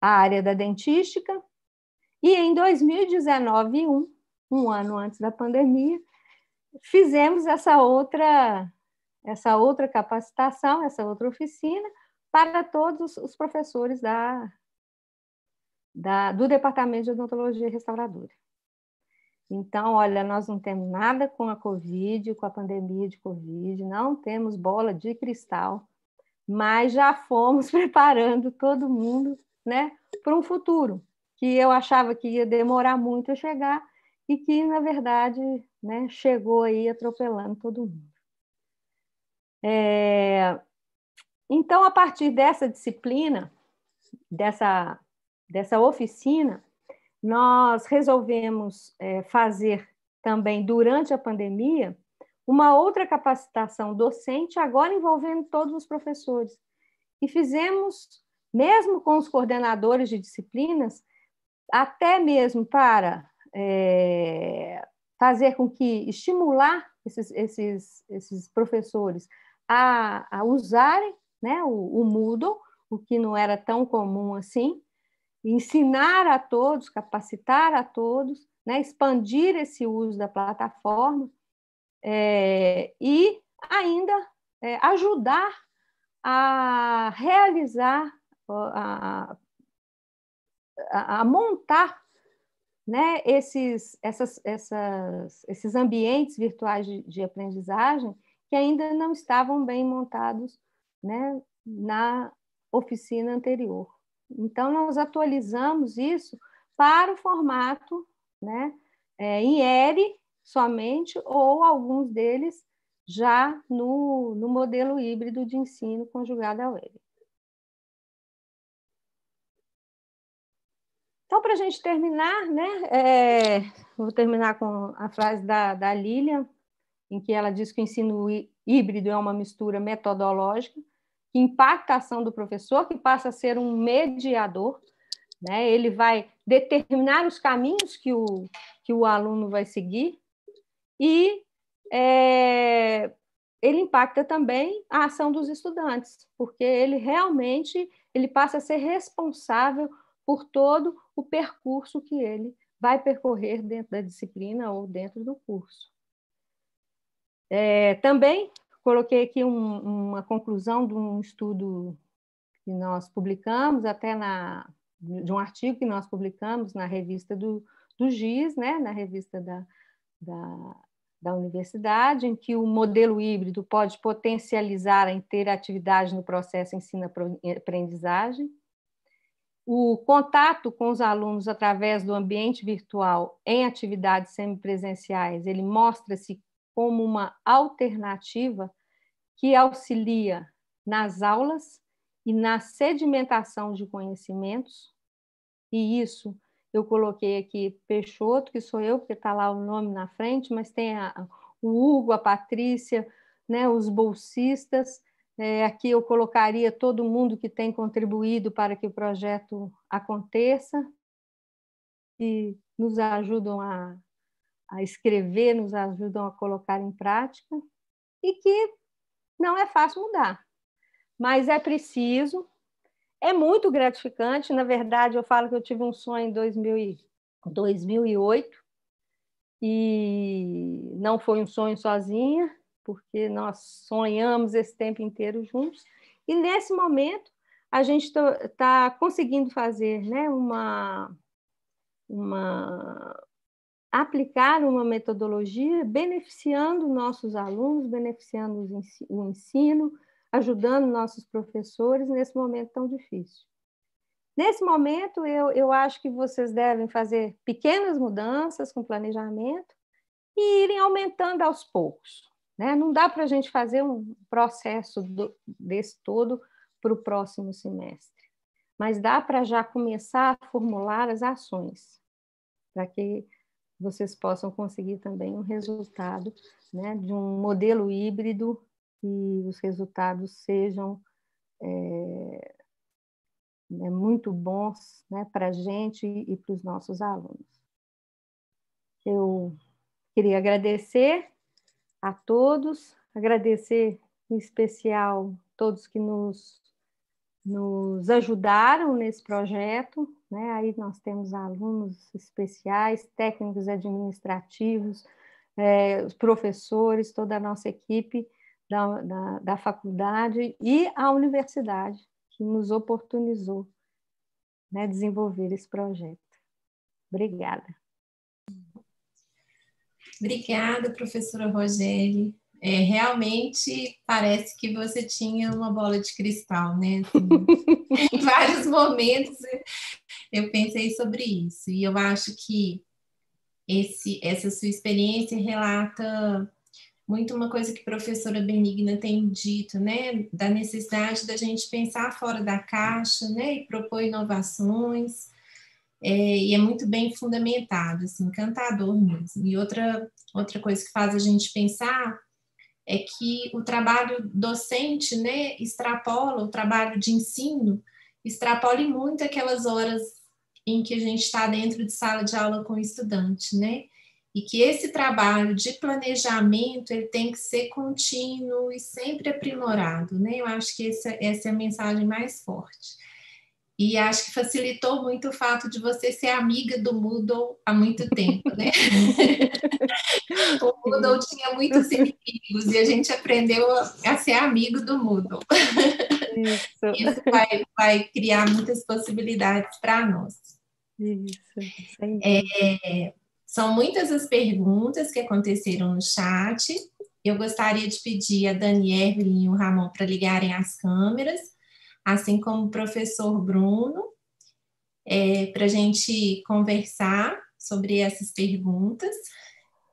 a área da dentística. E em 2019, um, um ano antes da pandemia, fizemos essa outra essa outra capacitação, essa outra oficina para todos os professores da, da do departamento de odontologia restauradora. Então, olha, nós não temos nada com a Covid, com a pandemia de Covid, não temos bola de cristal, mas já fomos <laughs> preparando todo mundo né, para um futuro que eu achava que ia demorar muito a chegar e que, na verdade, né, chegou aí atropelando todo mundo. É... Então, a partir dessa disciplina, dessa, dessa oficina, nós resolvemos é, fazer também durante a pandemia uma outra capacitação docente, agora envolvendo todos os professores. E fizemos mesmo com os coordenadores de disciplinas, até mesmo para é, fazer com que estimular esses, esses, esses professores a, a usarem né, o, o Moodle, o que não era tão comum assim, ensinar a todos, capacitar a todos, né, expandir esse uso da plataforma é, e ainda é, ajudar a realizar a, a, a montar né, esses, essas, essas, esses ambientes virtuais de, de, aprendizagem que ainda não estavam bem montados né, na oficina anterior. Então, nós atualizamos isso para o formato né, é, em R somente, ou alguns deles já no, no modelo híbrido de ensino conjugado ao R. Então, para a gente terminar, né, é, vou terminar com a frase da, da Lilian, em que ela diz que o ensino híbrido é uma mistura metodológica que impacta a ação do professor, que passa a ser um mediador, né? ele vai determinar os caminhos que o, que o aluno vai seguir e é, ele impacta também a ação dos estudantes, porque ele realmente ele passa a ser responsável por todo o percurso que ele vai percorrer dentro da disciplina ou dentro do curso. É, também coloquei aqui um, uma conclusão de um estudo que nós publicamos, até na, de um artigo que nós publicamos na revista do, do GIS, né, na revista da, da, da universidade, em que o modelo híbrido pode potencializar a interatividade no processo ensino-aprendizagem o contato com os alunos através do ambiente virtual em atividades semipresenciais, ele mostra-se como uma alternativa que auxilia nas aulas e na sedimentação de conhecimentos. E isso eu coloquei aqui Peixoto, que sou eu, porque está lá o nome na frente, mas tem a, o Hugo, a Patrícia, né, os bolsistas, é, aqui eu colocaria todo mundo que tem contribuído para que o projeto aconteça, que nos ajudam a, a escrever, nos ajudam a colocar em prática, e que não é fácil mudar, mas é preciso. É muito gratificante, na verdade, eu falo que eu tive um sonho em 2000 e, 2008 e não foi um sonho sozinha, porque nós sonhamos esse tempo inteiro juntos. E nesse momento, a gente está tá conseguindo fazer né, uma, uma. aplicar uma metodologia beneficiando nossos alunos, beneficiando o ensino, ajudando nossos professores nesse momento tão difícil. Nesse momento, eu, eu acho que vocês devem fazer pequenas mudanças com planejamento e irem aumentando aos poucos. Né? Não dá para a gente fazer um processo do, desse todo para o próximo semestre, mas dá para já começar a formular as ações, para que vocês possam conseguir também um resultado né, de um modelo híbrido e os resultados sejam é, né, muito bons né, para a gente e, e para os nossos alunos. Eu queria agradecer a todos, agradecer em especial todos que nos, nos ajudaram nesse projeto. Né? Aí nós temos alunos especiais, técnicos administrativos, é, os professores, toda a nossa equipe da, da, da faculdade e a universidade, que nos oportunizou né, desenvolver esse projeto. Obrigada. Obrigada, professora Rogério. É, realmente parece que você tinha uma bola de cristal, né? Assim, em vários momentos eu pensei sobre isso. E eu acho que esse, essa sua experiência relata muito uma coisa que a professora Benigna tem dito, né? Da necessidade da gente pensar fora da caixa, né? E propor inovações é, e é muito bem fundamentado, assim, encantador mesmo. E outra, outra coisa que faz a gente pensar é que o trabalho docente né, extrapola, o trabalho de ensino extrapola muito aquelas horas em que a gente está dentro de sala de aula com o estudante, né? E que esse trabalho de planejamento ele tem que ser contínuo e sempre aprimorado, né? Eu acho que essa, essa é a mensagem mais forte. E acho que facilitou muito o fato de você ser amiga do Moodle há muito tempo, né? <laughs> o Moodle tinha muitos inimigos e a gente aprendeu a ser amigo do Moodle. Isso, Isso vai, vai, criar muitas possibilidades para nós. Isso, é, são muitas as perguntas que aconteceram no chat. Eu gostaria de pedir a Dani e o Ramon para ligarem as câmeras assim como o professor Bruno, é, para a gente conversar sobre essas perguntas.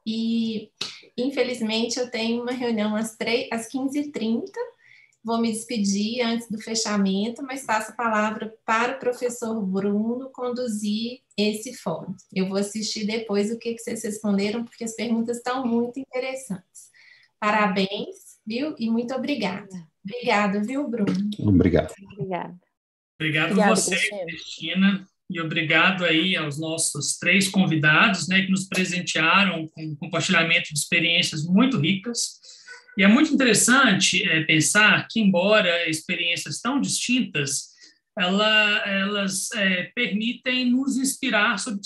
E, infelizmente, eu tenho uma reunião às, às 15h30. Vou me despedir antes do fechamento, mas passo a palavra para o professor Bruno conduzir esse fórum. Eu vou assistir depois o que, que vocês responderam, porque as perguntas estão muito interessantes. Parabéns, viu? E muito obrigada. Obrigado, viu, Bruno? Obrigado. Obrigada. Obrigado, obrigado a você, Cristina. Cristina, e obrigado aí aos nossos três convidados, né, que nos presentearam com compartilhamento de experiências muito ricas. E é muito interessante é, pensar que, embora experiências tão distintas, ela, elas é, permitem nos inspirar sobre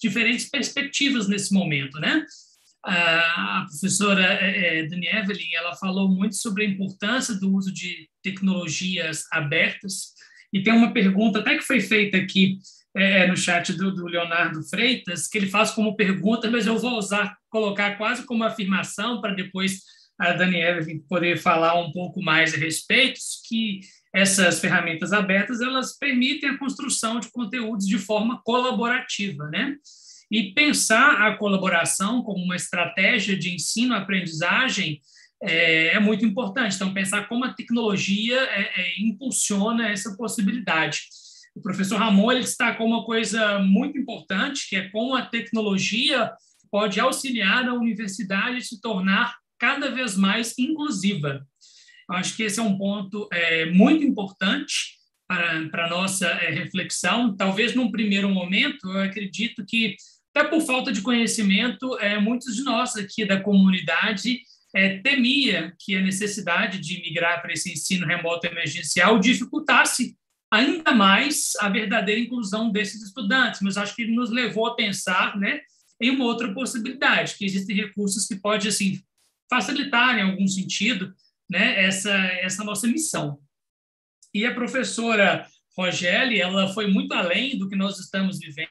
diferentes perspectivas nesse momento, né? a professora é, é, Dani Evelyn ela falou muito sobre a importância do uso de tecnologias abertas e tem uma pergunta até que foi feita aqui é, é, no chat do, do, Leonardo Freitas que ele faz como pergunta mas eu vou usar colocar quase como afirmação para depois a Dani Evelyn poder falar um pouco mais a respeito que essas ferramentas abertas elas permitem a construção de conteúdos de forma colaborativa né e pensar a colaboração como uma estratégia de ensino-aprendizagem é, é, muito importante. Então, pensar como a tecnologia é, é, impulsiona essa possibilidade. O professor Ramon ele destacou uma coisa muito importante, que é como a tecnologia pode auxiliar a universidade a se tornar cada vez mais inclusiva. Eu acho que esse é um ponto é, muito importante para, para a nossa é, reflexão. Talvez num primeiro momento, eu acredito que até por falta de conhecimento, é, muitos de nós aqui da comunidade é, temia que a necessidade de migrar para esse ensino remoto emergencial dificultasse ainda mais a verdadeira inclusão desses estudantes, mas acho que nos levou a pensar né, em uma outra possibilidade, que existem recursos que podem assim, facilitar, em algum sentido, né, essa, essa nossa missão. E a professora Rogelli, ela foi muito além do que nós estamos vivendo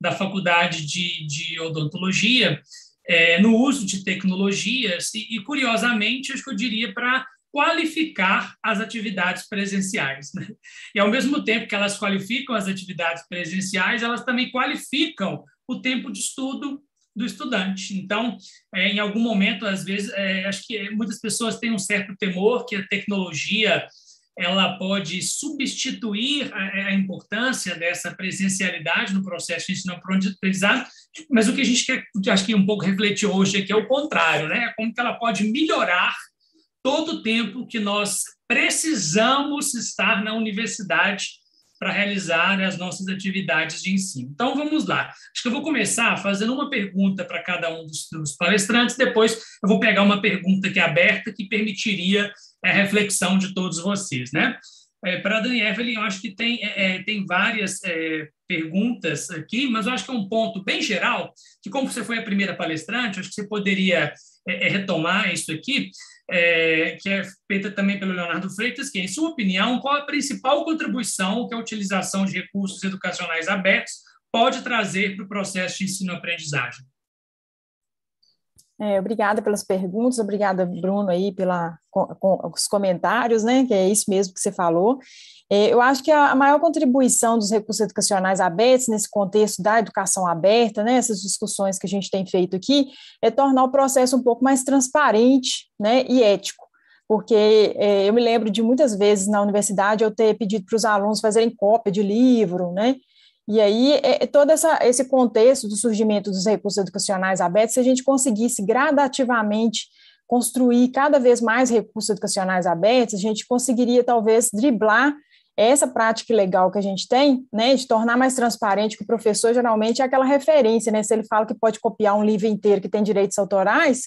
da faculdade de, de odontologia é, no uso de tecnologias e, e curiosamente, acho que eu diria para qualificar as atividades presenciais. Né? E, ao mesmo tempo que elas qualificam as atividades presenciais, elas também qualificam o tempo de estudo do estudante. Então, é, em algum momento, às vezes, é, acho que muitas pessoas têm um certo temor que a tecnologia ela pode substituir a, a, importância dessa presencialidade no processo de ensino aprendizado, mas o que a gente quer, acho que um pouco refletir hoje aqui é o contrário, né? É como que ela pode melhorar todo o tempo que nós precisamos estar na universidade para realizar as nossas atividades de ensino. Então, vamos lá. Acho que eu vou começar fazendo uma pergunta para cada um dos, dos palestrantes, depois eu vou pegar uma pergunta que é aberta que permitiria é reflexão de todos vocês, né? É, para a Daniela, Evelyn, eu acho que tem, é, é, tem várias é, perguntas aqui, mas eu acho que é um ponto bem geral, que como você foi a primeira palestrante, acho que você poderia é, é, retomar isso aqui, que é feita também pelo Leonardo Freitas, que, em sua opinião, qual a principal contribuição que a utilização de recursos educacionais abertos pode trazer para o processo de ensino-aprendizagem? É, obrigada pelas perguntas, obrigada, Bruno, aí, pela, com, com, os comentários, né, que é isso mesmo que você falou. É, eu acho que a, a, maior contribuição dos recursos educacionais abertos nesse contexto da educação aberta, né, essas discussões que a gente tem feito aqui, é tornar o processo um pouco mais transparente, né, e ético porque é, eu me lembro de muitas vezes na universidade eu ter pedido para os alunos fazerem cópia de livro, né? E aí, é, é, todo essa, esse contexto do surgimento dos recursos educacionais abertos, se a gente conseguisse gradativamente construir cada vez mais recursos educacionais abertos, a gente conseguiria talvez driblar essa prática legal que a gente tem, né, de tornar mais transparente que o professor geralmente é aquela referência, né, se ele fala que pode copiar um livro inteiro que tem direitos autorais,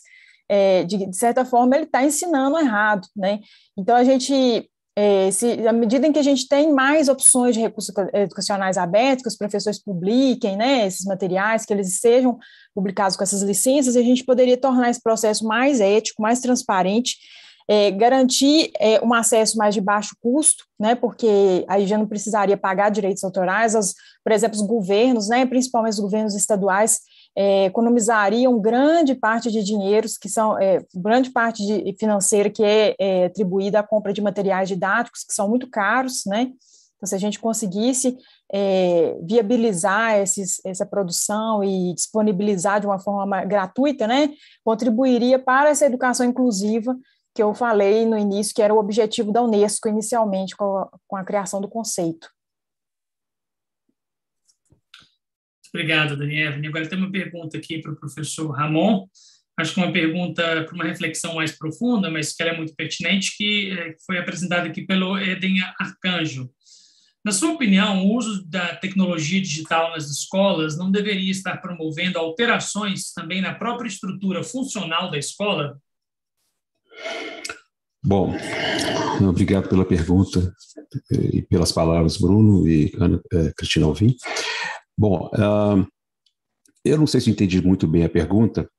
é, de, de, certa forma ele está ensinando errado, né, então a gente é, se, à medida em que a gente tem mais opções de recursos educacionais abertos, que os professores publiquem né, esses materiais, que eles sejam publicados com essas licenças, a gente poderia tornar esse processo mais ético, mais transparente, é, garantir é, um acesso mais de baixo custo, né, porque aí já não precisaria pagar direitos autorais, as, por exemplo, os governos, né, principalmente os governos estaduais, é, economizariam grande parte de dinheiros que são é, grande parte de, financeira que é, é, atribuída à compra de materiais didáticos que são muito caros, né? Então, se a gente conseguisse é, viabilizar esses, essa produção e disponibilizar de uma forma gratuita, né, contribuiria para essa educação inclusiva que eu falei no início, que era o objetivo da Unesco inicialmente com a, com a criação do conceito. Obrigado, Daniel. Agora tem uma pergunta aqui para o professor Ramon. Acho que uma pergunta para uma reflexão mais profunda, mas que ela é muito pertinente, eh, que foi apresentada aqui pelo Eden Arcanjo. Na sua opinião, o uso da tecnologia digital nas escolas não deveria estar promovendo alterações também na própria estrutura funcional da escola? Bom, obrigado pela pergunta eh, e pelas palavras, Bruno e eh, Cristina Alvim. Bom, uh, eu não sei se entendi muito bem a pergunta,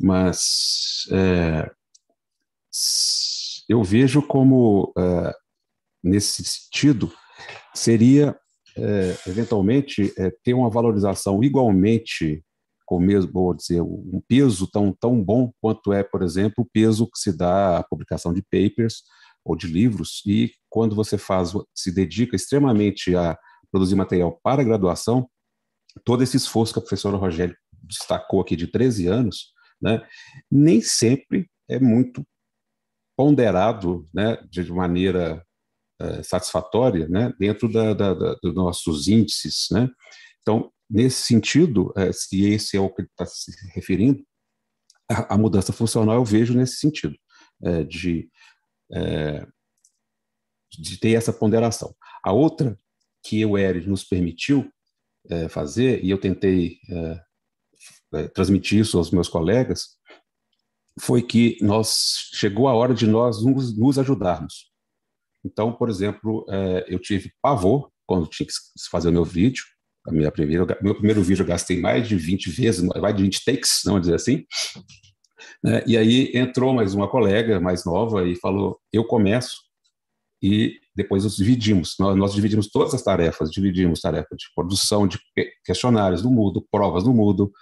mas é, eu vejo como, é, nesse sentido, seria é, eventualmente é, ter uma valorização igualmente, com mesmo, vou dizer, um peso tão, tão bom quanto é, por exemplo, o peso que se dá à publicação de papers ou de livros, e quando você faz, se dedica extremamente a produzir material para graduação, todo esse esforço que a professora Rogério destacou aqui de 13 anos, né, nem sempre é muito ponderado né, de maneira eh, satisfatória né, dentro da, da, da, dos nossos índices. Né? Então, nesse sentido, eh, se esse é o que está se referindo, a, a, mudança funcional eu vejo nesse sentido, eh, de, de ter essa ponderação. A outra que o ERES nos permitiu é, fazer, e eu tentei é, é, transmitir isso aos meus colegas, foi que nós chegou a hora de nós nos, nos ajudarmos. Então, por exemplo, é, eu tive pavor quando tinha que fazer o meu vídeo, a minha primeira, meu primeiro vídeo eu gastei mais de 20 vezes, mais de 20 takes, vamos dizer assim. Né? E aí entrou mais uma colega mais nova e falou: Eu começo e depois nós dividimos. Nós, nós, dividimos todas as tarefas, dividimos tarefa de produção de questionários no mudo provas no mudo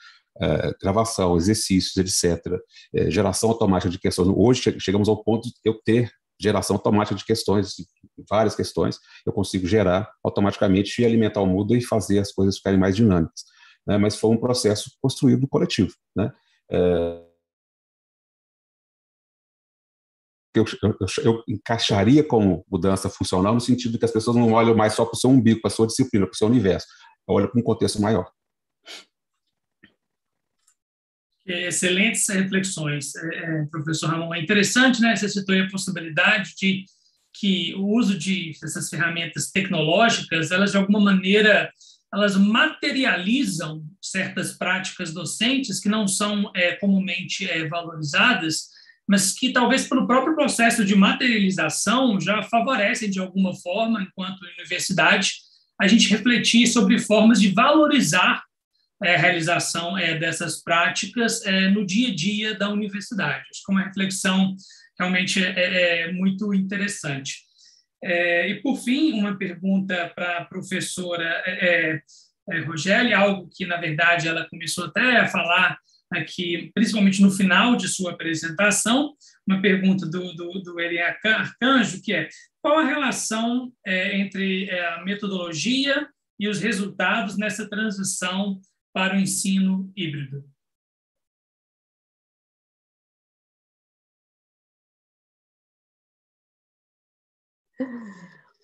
é, gravação, exercícios, etc., é, eh, geração automática de questões. Hoje chegamos ao ponto de eu ter geração automática de questões, várias questões, eu consigo gerar automaticamente e alimentar o mudo e fazer as coisas ficarem mais dinâmicas. Né? Mas foi um processo construído coletivo. Né? É, eu, eu, eu, encaixaria como mudança funcional no sentido de que as pessoas não olham mais só para o seu umbigo, para a sua disciplina, para o seu universo, olham para um contexto maior. É, Excelentes reflexões, é, é, professor Ramon. É interessante, né? Você citou a possibilidade de que o uso de essas ferramentas tecnológicas, elas de alguma maneira, elas materializam certas práticas docentes que não são é, comumente é, valorizadas mas que talvez pelo próprio processo de materialização já favorecem de alguma forma, enquanto universidade, a gente refletir sobre formas de valorizar eh, a realização eh, dessas práticas eh, no dia a dia da universidade. Acho que é uma reflexão realmente é, muito interessante. e, por fim, uma pergunta para a professora é, Rogélia, algo que, na verdade, ela começou até a falar aqui, é principalmente no final de sua apresentação, uma pergunta do, do, do Elian Arcanjo, que é qual a relação é, entre é, a metodologia e os resultados nessa transição para o ensino híbrido?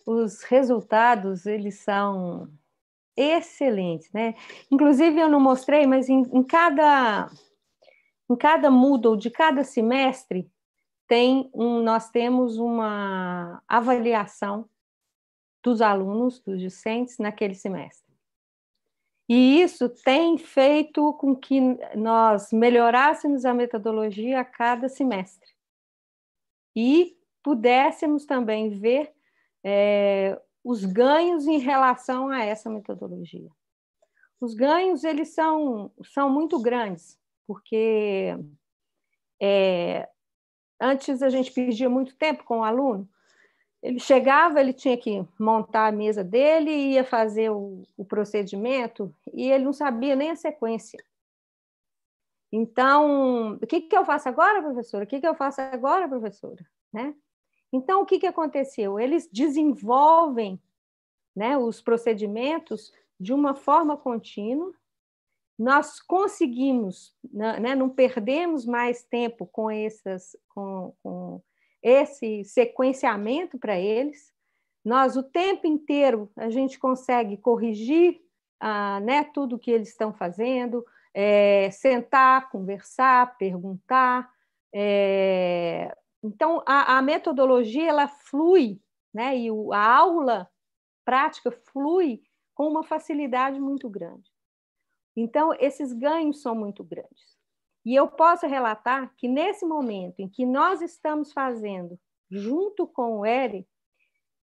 Os resultados, eles são excelentes, né? Inclusive eu não mostrei, mas em, em cada em cada Moodle de cada semestre tem um, nós temos uma avaliação dos alunos, dos discentes naquele semestre. E isso tem feito com que nós melhorássemos a metodologia a cada semestre e pudéssemos também ver é, os ganhos em relação a essa metodologia. Os ganhos eles são, são muito grandes, porque é, antes a gente perdia muito tempo com o aluno. Ele chegava, ele tinha que montar a mesa dele, ia fazer o, o procedimento e ele não sabia nem a sequência. Então, o que, que eu faço agora, professora? O que, que eu faço agora, professora? Né? Então, o que, que aconteceu? Eles desenvolvem né, os procedimentos de uma forma contínua, nós conseguimos, né, né, não perdemos mais tempo com, essas, com, com esse sequenciamento para eles, nós o tempo inteiro a gente consegue corrigir ah, né, tudo o que eles estão fazendo, é, sentar, conversar, perguntar, é, então, a, a metodologia ela flui, né? e o, a aula prática flui com uma facilidade muito grande. Então, esses ganhos são muito grandes. E eu posso relatar que nesse momento em que nós estamos fazendo, junto com o Eri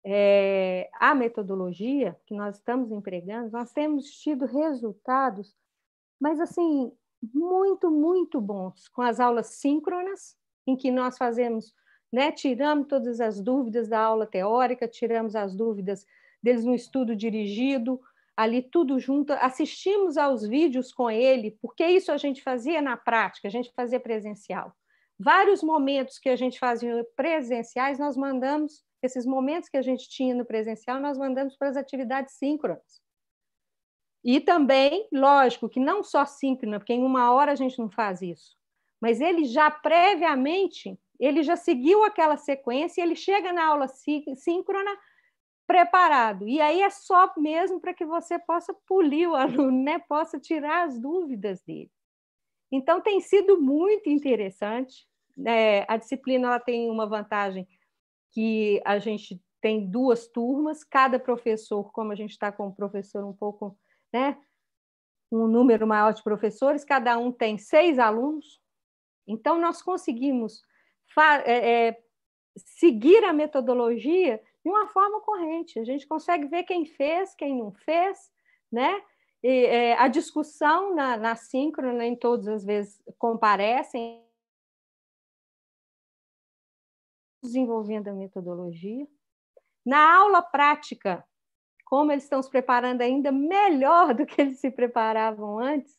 é, a metodologia que nós estamos empregando, nós temos tido resultados, mas assim, muito, muito bons, com as aulas síncronas, em que nós fazemos, né, tiramos todas as dúvidas da aula teórica, tiramos as dúvidas deles no estudo dirigido, ali tudo junto, assistimos aos vídeos com ele, porque isso a gente fazia na prática, a gente fazia presencial. Vários momentos que a gente fazia presenciais, nós mandamos, esses momentos que a gente tinha no presencial, nós mandamos para as atividades síncronas. E também, lógico, que não só síncrona, porque em uma hora a gente não faz isso mas ele já previamente, ele já seguiu aquela sequência, ele chega na aula síncrona preparado. E aí é só mesmo para que você possa polir o <laughs> aluno, né? possa tirar as dúvidas dele. Então, tem sido muito interessante. É, a disciplina ela tem uma vantagem que a gente tem duas turmas, cada professor, como a gente está com o professor um pouco, né? um número maior de professores, cada um tem seis alunos, então, nós conseguimos é, é, seguir a metodologia de uma forma corrente. A gente consegue ver quem fez, quem não fez, né? E, é, a discussão na, na síncrona, em todas as vezes, comparecem desenvolvendo a metodologia. Na aula prática, como eles estão se preparando ainda melhor do que eles se preparavam antes,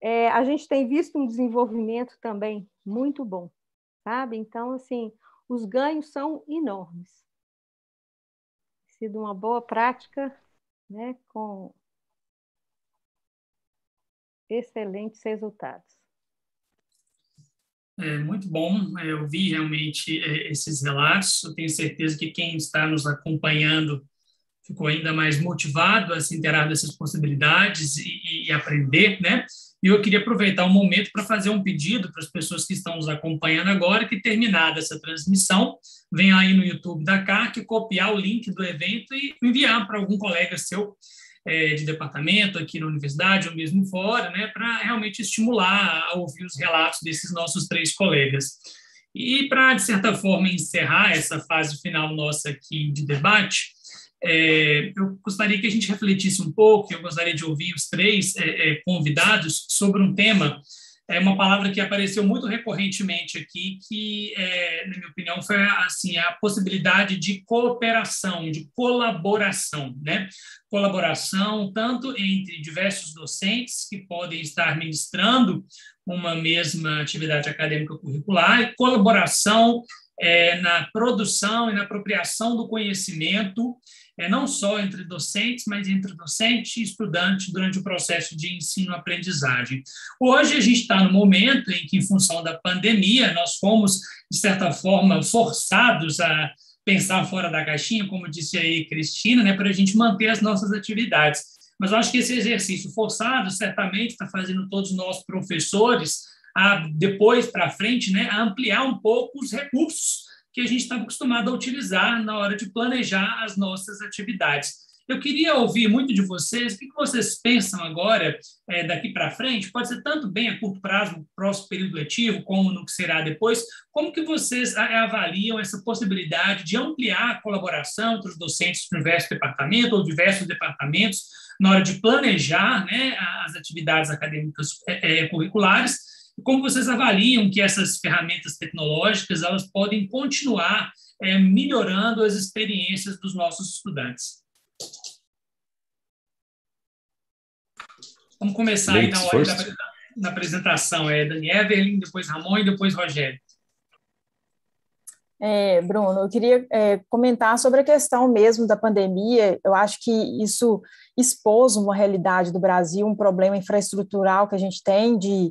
é, a gente tem visto um desenvolvimento também muito bom, sabe? Então, assim, os ganhos são enormes. sido uma boa prática, né, com excelentes resultados. É muito bom é, ouvir realmente é, esses relatos. Eu tenho certeza que quem está nos acompanhando ficou ainda mais motivado a se interar dessas possibilidades e, e aprender, né? E eu queria aproveitar o um momento para fazer um pedido para as pessoas que estão nos acompanhando agora, que terminada essa transmissão, venha aí no YouTube da CARC, copiar o link do evento e enviar para algum colega seu é, de departamento aqui na universidade ou mesmo fora, né, para realmente estimular a ouvir os relatos desses nossos três colegas. E para, de certa forma, encerrar essa fase final nossa aqui de debate, é, eu gostaria que a gente refletisse um pouco, eu gostaria de ouvir os três é, é convidados sobre um tema, é uma palavra que apareceu muito recorrentemente aqui, que, é, na minha opinião, foi assim, a possibilidade de cooperação, de colaboração, né? Colaboração tanto entre diversos docentes que podem estar ministrando uma mesma atividade acadêmica curricular, e colaboração é, na produção e na apropriação do conhecimento, é, não só entre docentes, mas entre docente e estudante durante o processo de ensino-aprendizagem. Hoje a gente está no momento em que, em função da pandemia, nós fomos, de certa forma, forçados a pensar fora da caixinha, como disse aí Cristina, né, para a gente manter as nossas atividades. Mas acho que esse exercício forçado certamente está fazendo todos nós professores a, depois para frente, né, a ampliar um pouco os recursos que a gente está acostumado a utilizar na hora de planejar as nossas atividades. Eu queria ouvir muito de vocês o que vocês pensam agora, é, daqui para frente, pode ser tanto bem a curto prazo, no próximo período letivo, como no que será depois, como que vocês avaliam essa possibilidade de ampliar a colaboração entre os docentes do diverso departamento ou diversos departamentos na hora de planejar né, as atividades acadêmicas é, curriculares como vocês avaliam que essas ferramentas tecnológicas elas podem continuar é, melhorando as experiências dos nossos estudantes? Vamos começar então, aí na hora da, apresentação. É Dani Evelyn, depois Ramon e depois Rogério. É, Bruno, eu queria é, comentar sobre a questão mesmo da pandemia. Eu acho que isso expôs uma realidade do Brasil, um problema infraestrutural que a gente tem de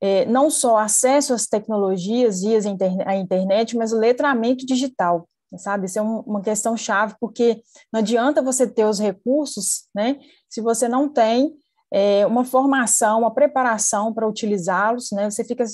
é, não só acesso às tecnologias e à internet, mas o letramento digital, sabe? Isso é um, uma questão chave, porque não adianta você ter os recursos, né, se você não tem é, uma formação, uma preparação para utilizá-los, né, você fica,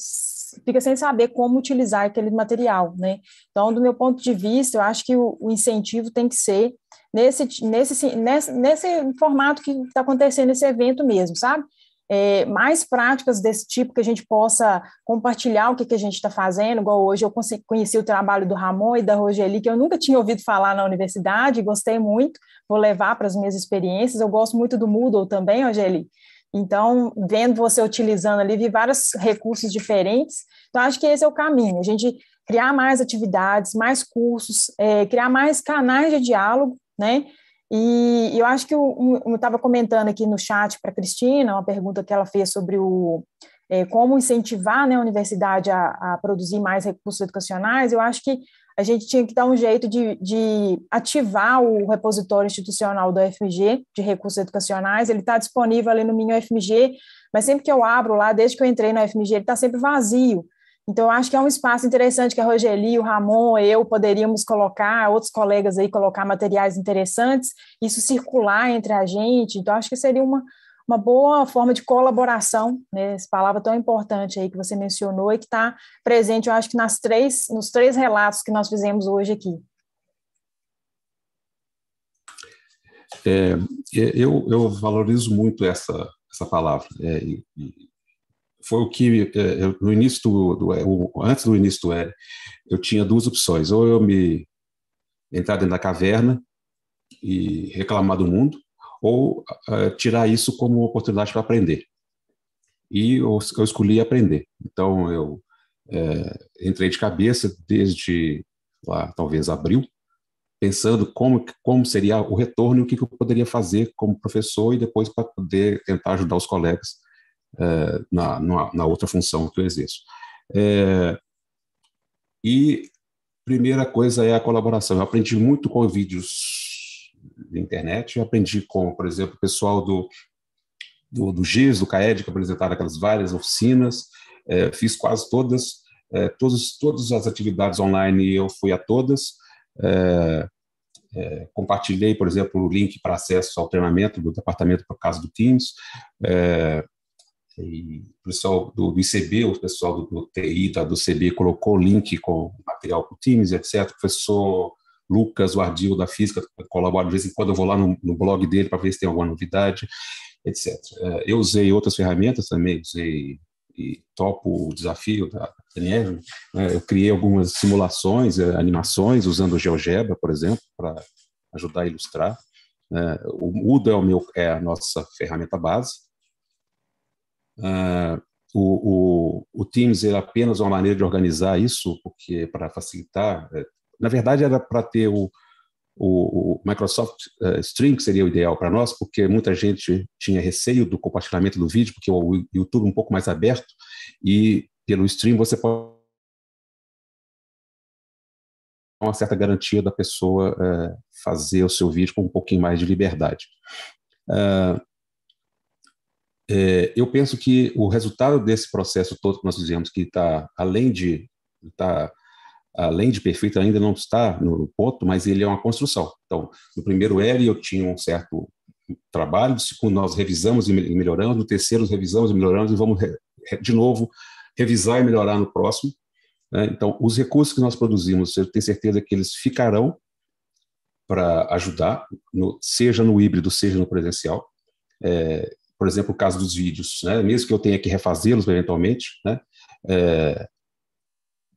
fica sem saber como utilizar aquele material, né? Então, do meu ponto de vista, eu acho que o, o incentivo tem que ser nesse, nesse, nesse, nesse formato que está acontecendo esse evento mesmo, sabe? é, mais práticas desse tipo que a gente possa compartilhar o que, que a gente está fazendo, igual hoje eu conheci o trabalho do Ramon e da Rogeli, que eu nunca tinha ouvido falar na universidade, gostei muito, vou levar para as minhas experiências, eu gosto muito do Moodle também, Rogeli, então, vendo você utilizando ali, vi vários recursos diferentes. Então, acho que esse é o caminho. A gente criar mais atividades, mais cursos, é, criar mais canais de diálogo, né? E, eu acho que eu estava comentando aqui no chat para a Cristina, uma pergunta que ela fez sobre o, é, como incentivar né, a universidade a, a, produzir mais recursos educacionais, eu acho que a gente tinha que dar um jeito de, de ativar o repositório institucional da UFMG de recursos educacionais. Ele está disponível ali no minho UFMG, mas sempre que eu abro lá, desde que eu entrei na UFMG, ele está sempre vazio. Então, acho que é um espaço interessante que a Rogeli, o Ramon, eu poderíamos colocar, outros colegas aí colocar materiais interessantes, isso circular entre a gente. Então, acho que seria uma, uma boa forma de colaboração, né? essa palavra tão importante aí que você mencionou e que está presente, eu acho que nas três, nos três relatos que nós fizemos hoje aqui. É, eu, eu valorizo muito essa, essa palavra, é, e, foi o que eu, eh, eh, no início do, do, eh, antes do início do L, eu tinha duas opções: ou eu me entrar dentro da caverna e reclamar do mundo, ou uh, tirar isso como oportunidade para aprender. E eu, eu, escolhi aprender. Então eu entrei de cabeça desde lá talvez abril, pensando como como seria o retorno e o que, que eu poderia fazer como professor e depois para poder tentar ajudar os colegas eh, na, na, na, outra função que eu exerço. É, e primeira coisa é a colaboração. Eu aprendi muito com vídeos de internet, eu aprendi com, por exemplo, o pessoal do, do, do GIS, do CAED, que apresentaram aquelas várias oficinas, é, fiz quase todas, é, todos, todas as atividades online eu fui a todas, é, é, compartilhei, por exemplo, o link para acesso ao treinamento do departamento por causa do Teams, é, e o pessoal do, do ICB, o pessoal do, do TI, da, tá, do CB, colocou o link com material para o Teams, etc. O professor Lucas, o Ardil da Física, colabora de vez em quando, eu vou lá no, no blog dele para ver se tem alguma novidade, etc. É, eu usei outras ferramentas também, usei e topo o desafio da Nieve. Né? Eu criei algumas simulações, é, animações, usando o GeoGebra, por exemplo, para ajudar a ilustrar. Né? O Udo é, o meu, é a nossa ferramenta base, ah, o, o, o, Teams era é apenas uma maneira de organizar isso, porque para facilitar, é, na verdade era para ter o, o, Microsoft eh, Stream, que seria o ideal para nós, porque muita gente tinha receio do compartilhamento do vídeo, porque o YouTube é um pouco mais aberto, e pelo Stream você pode uma certa garantia da pessoa eh, fazer o seu vídeo com um pouquinho mais de liberdade. Ah, é, eu penso que o resultado desse processo todo que nós fizemos, que está além de tá, além de perfeito, ainda não está no ponto, mas ele é uma construção. Então, no primeiro L eu tinha um certo trabalho, no segundo nós revisamos e melhoramos, no terceiro nós revisamos e melhoramos e vamos de novo revisar e melhorar no próximo. Né? Então, os recursos que nós produzimos, eu tenho certeza que eles ficarão para ajudar, no, seja no híbrido, seja no presencial. É, por exemplo, o caso dos vídeos, né? mesmo que eu tenha que refazê-los eventualmente, né? É,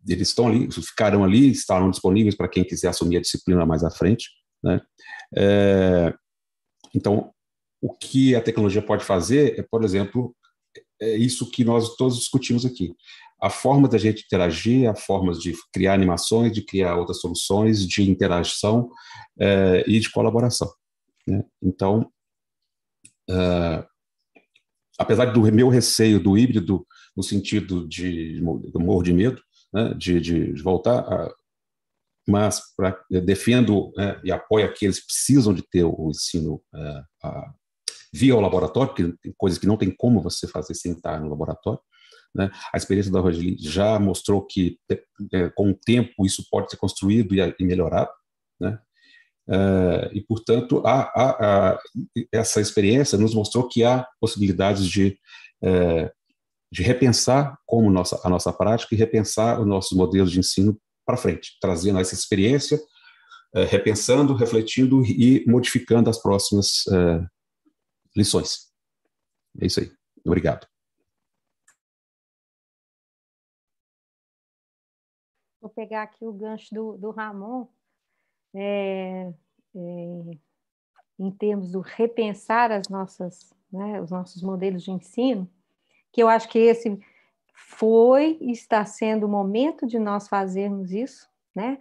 eles estão ali, ficarão ali, estarão disponíveis para quem quiser assumir a disciplina mais à frente. Né? É, então, o que a tecnologia pode fazer é, por exemplo, é isso que nós todos discutimos aqui. A forma da gente interagir, a forma de criar animações, de criar outras soluções, de interação é, e de colaboração. Né? Então, Uh, apesar do meu receio do híbrido, no sentido de do morro de medo, né, de, de, de, voltar, a, mas pra, defendo né, e apoio aqueles que precisam de ter o ensino é, a, via o laboratório, porque tem coisas que não tem como você fazer sem estar no laboratório. Né? A experiência da Rogeli já mostrou que, é, com o tempo, isso pode ser construído e, e melhorado. Né? Uh, e, portanto, essa experiência nos mostrou que há possibilidades de, uh, de repensar como nossa, a nossa prática e repensar os nossos modelos de ensino para frente, trazendo essa experiência, uh, repensando, refletindo e modificando as próximas lições. É isso aí. Obrigado. Vou pegar aqui o gancho do, do Ramon é, é, em termos do repensar as nossas, né, os nossos modelos de ensino, que eu acho que esse foi e está sendo o momento de nós fazermos isso, né?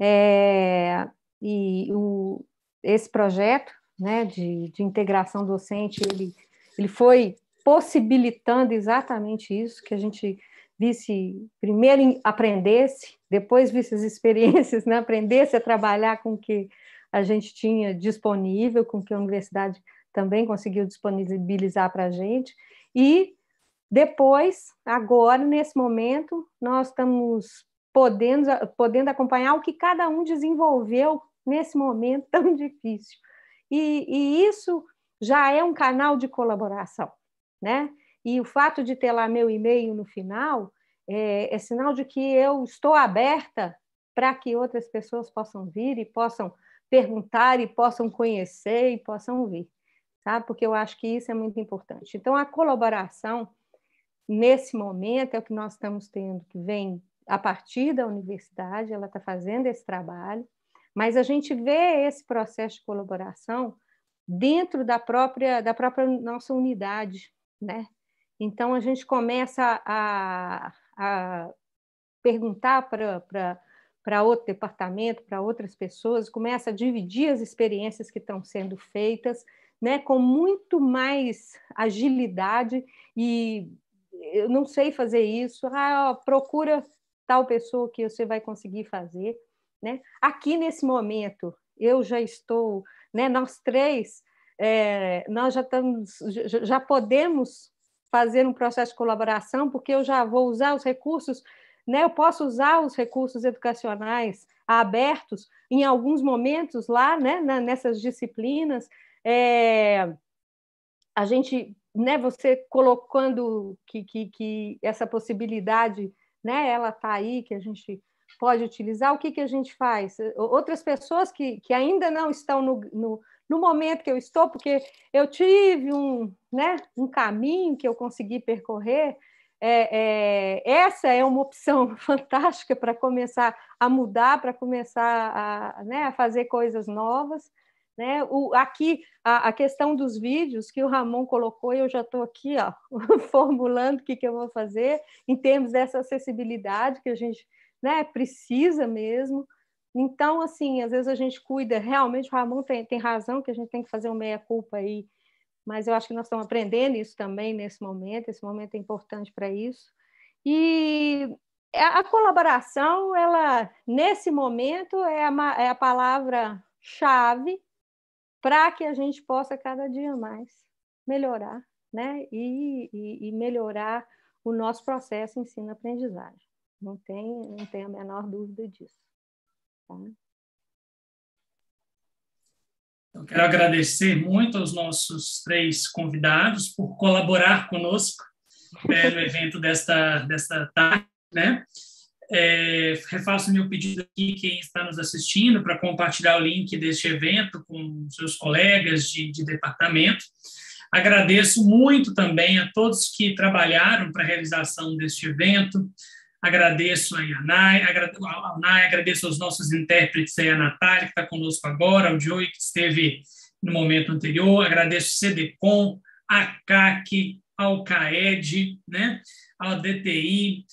É, e o, esse projeto né, de, de integração docente, ele, ele foi possibilitando exatamente isso, que a gente visse primeiro aprendesse, depois visse as experiências, né? aprendesse a trabalhar com o que a gente tinha disponível, com o que a universidade também conseguiu disponibilizar para a gente, e depois, agora, nesse momento, nós estamos podendo, podendo acompanhar o que cada um desenvolveu nesse momento tão <laughs> difícil. E, e isso já é um canal de colaboração, né? e o fato de ter lá meu e-mail no final é, é sinal de que eu estou aberta para que outras pessoas possam vir e possam perguntar e possam conhecer e possam vir sabe? Porque eu acho que isso é muito importante. Então, a colaboração, nesse momento, é o que nós estamos tendo, que vem a partir da universidade, ela está fazendo esse trabalho, mas a gente vê esse processo de colaboração dentro da própria, da própria nossa unidade, né? Então, a gente começa a, a perguntar para outro departamento, para outras pessoas, começa a dividir as experiências que estão sendo feitas, né, com muito mais agilidade e eu não sei fazer isso, ah, procura tal pessoa que você vai conseguir fazer, né? Aqui nesse momento eu já estou, né, nós três, é, nós já estamos, já podemos fazer um processo de colaboração, porque eu já vou usar os recursos, né? eu posso usar os recursos educacionais abertos em alguns momentos lá, né? nessas disciplinas. É... a gente, né? você colocando que, que, que essa possibilidade né? ela está aí, que a gente pode utilizar, o que, que a gente faz? Outras pessoas que, que ainda não estão no, no no momento que eu estou, porque eu tive um, né, um caminho que eu consegui percorrer. É, é, essa é uma opção <laughs> fantástica para começar a mudar, para começar a, né, a, fazer coisas novas. Né? O, aqui, a, a, questão dos vídeos que o Ramon colocou, eu já estou aqui ó, <laughs> formulando o que, que eu vou fazer em termos dessa acessibilidade que a gente né, precisa mesmo. Então, assim, às vezes a gente cuida, realmente o Ramon tem, tem razão que a gente tem que fazer uma meia-culpa aí, mas eu acho que nós estamos aprendendo isso também nesse momento, esse momento é importante para isso. E a colaboração, ela, nesse momento, é a, é a palavra-chave para que a gente possa cada dia mais melhorar, né? E, e, e melhorar o nosso processo ensino-aprendizagem. Não tem, não tem a menor dúvida disso. Eu então, quero agradecer muito aos nossos três convidados por colaborar conosco né, no evento desta, desta tarde. Né? É, refaço meu pedido aqui, quem está nos assistindo, para compartilhar o link deste evento com seus colegas de, de departamento. Agradeço muito também a todos que trabalharam para a realização deste evento, Agradeço a Yanai, a Nai, agradeço aos nossos intérpretes, aí, a Natália, que está conosco agora, o Joey, que esteve no momento anterior, agradeço o CDCOM, a CAC, ao CAED, né? ao DTI,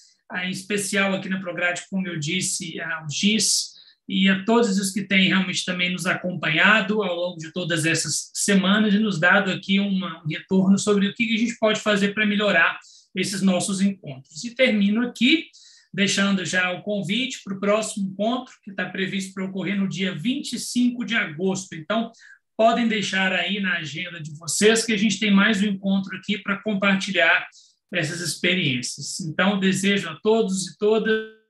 em especial aqui na Prograde, como eu disse, ao GIS, e a todos os que têm realmente também nos acompanhado ao longo de todas essas semanas e nos dado aqui uma, um retorno sobre o que a gente pode fazer para melhorar esses nossos encontros. E termino aqui, deixando já o convite para o próximo encontro, que está previsto para ocorrer no dia 25 de agosto. Então, podem deixar aí na agenda de vocês que a gente tem mais um encontro aqui para compartilhar essas experiências. Então, desejo a todos e todas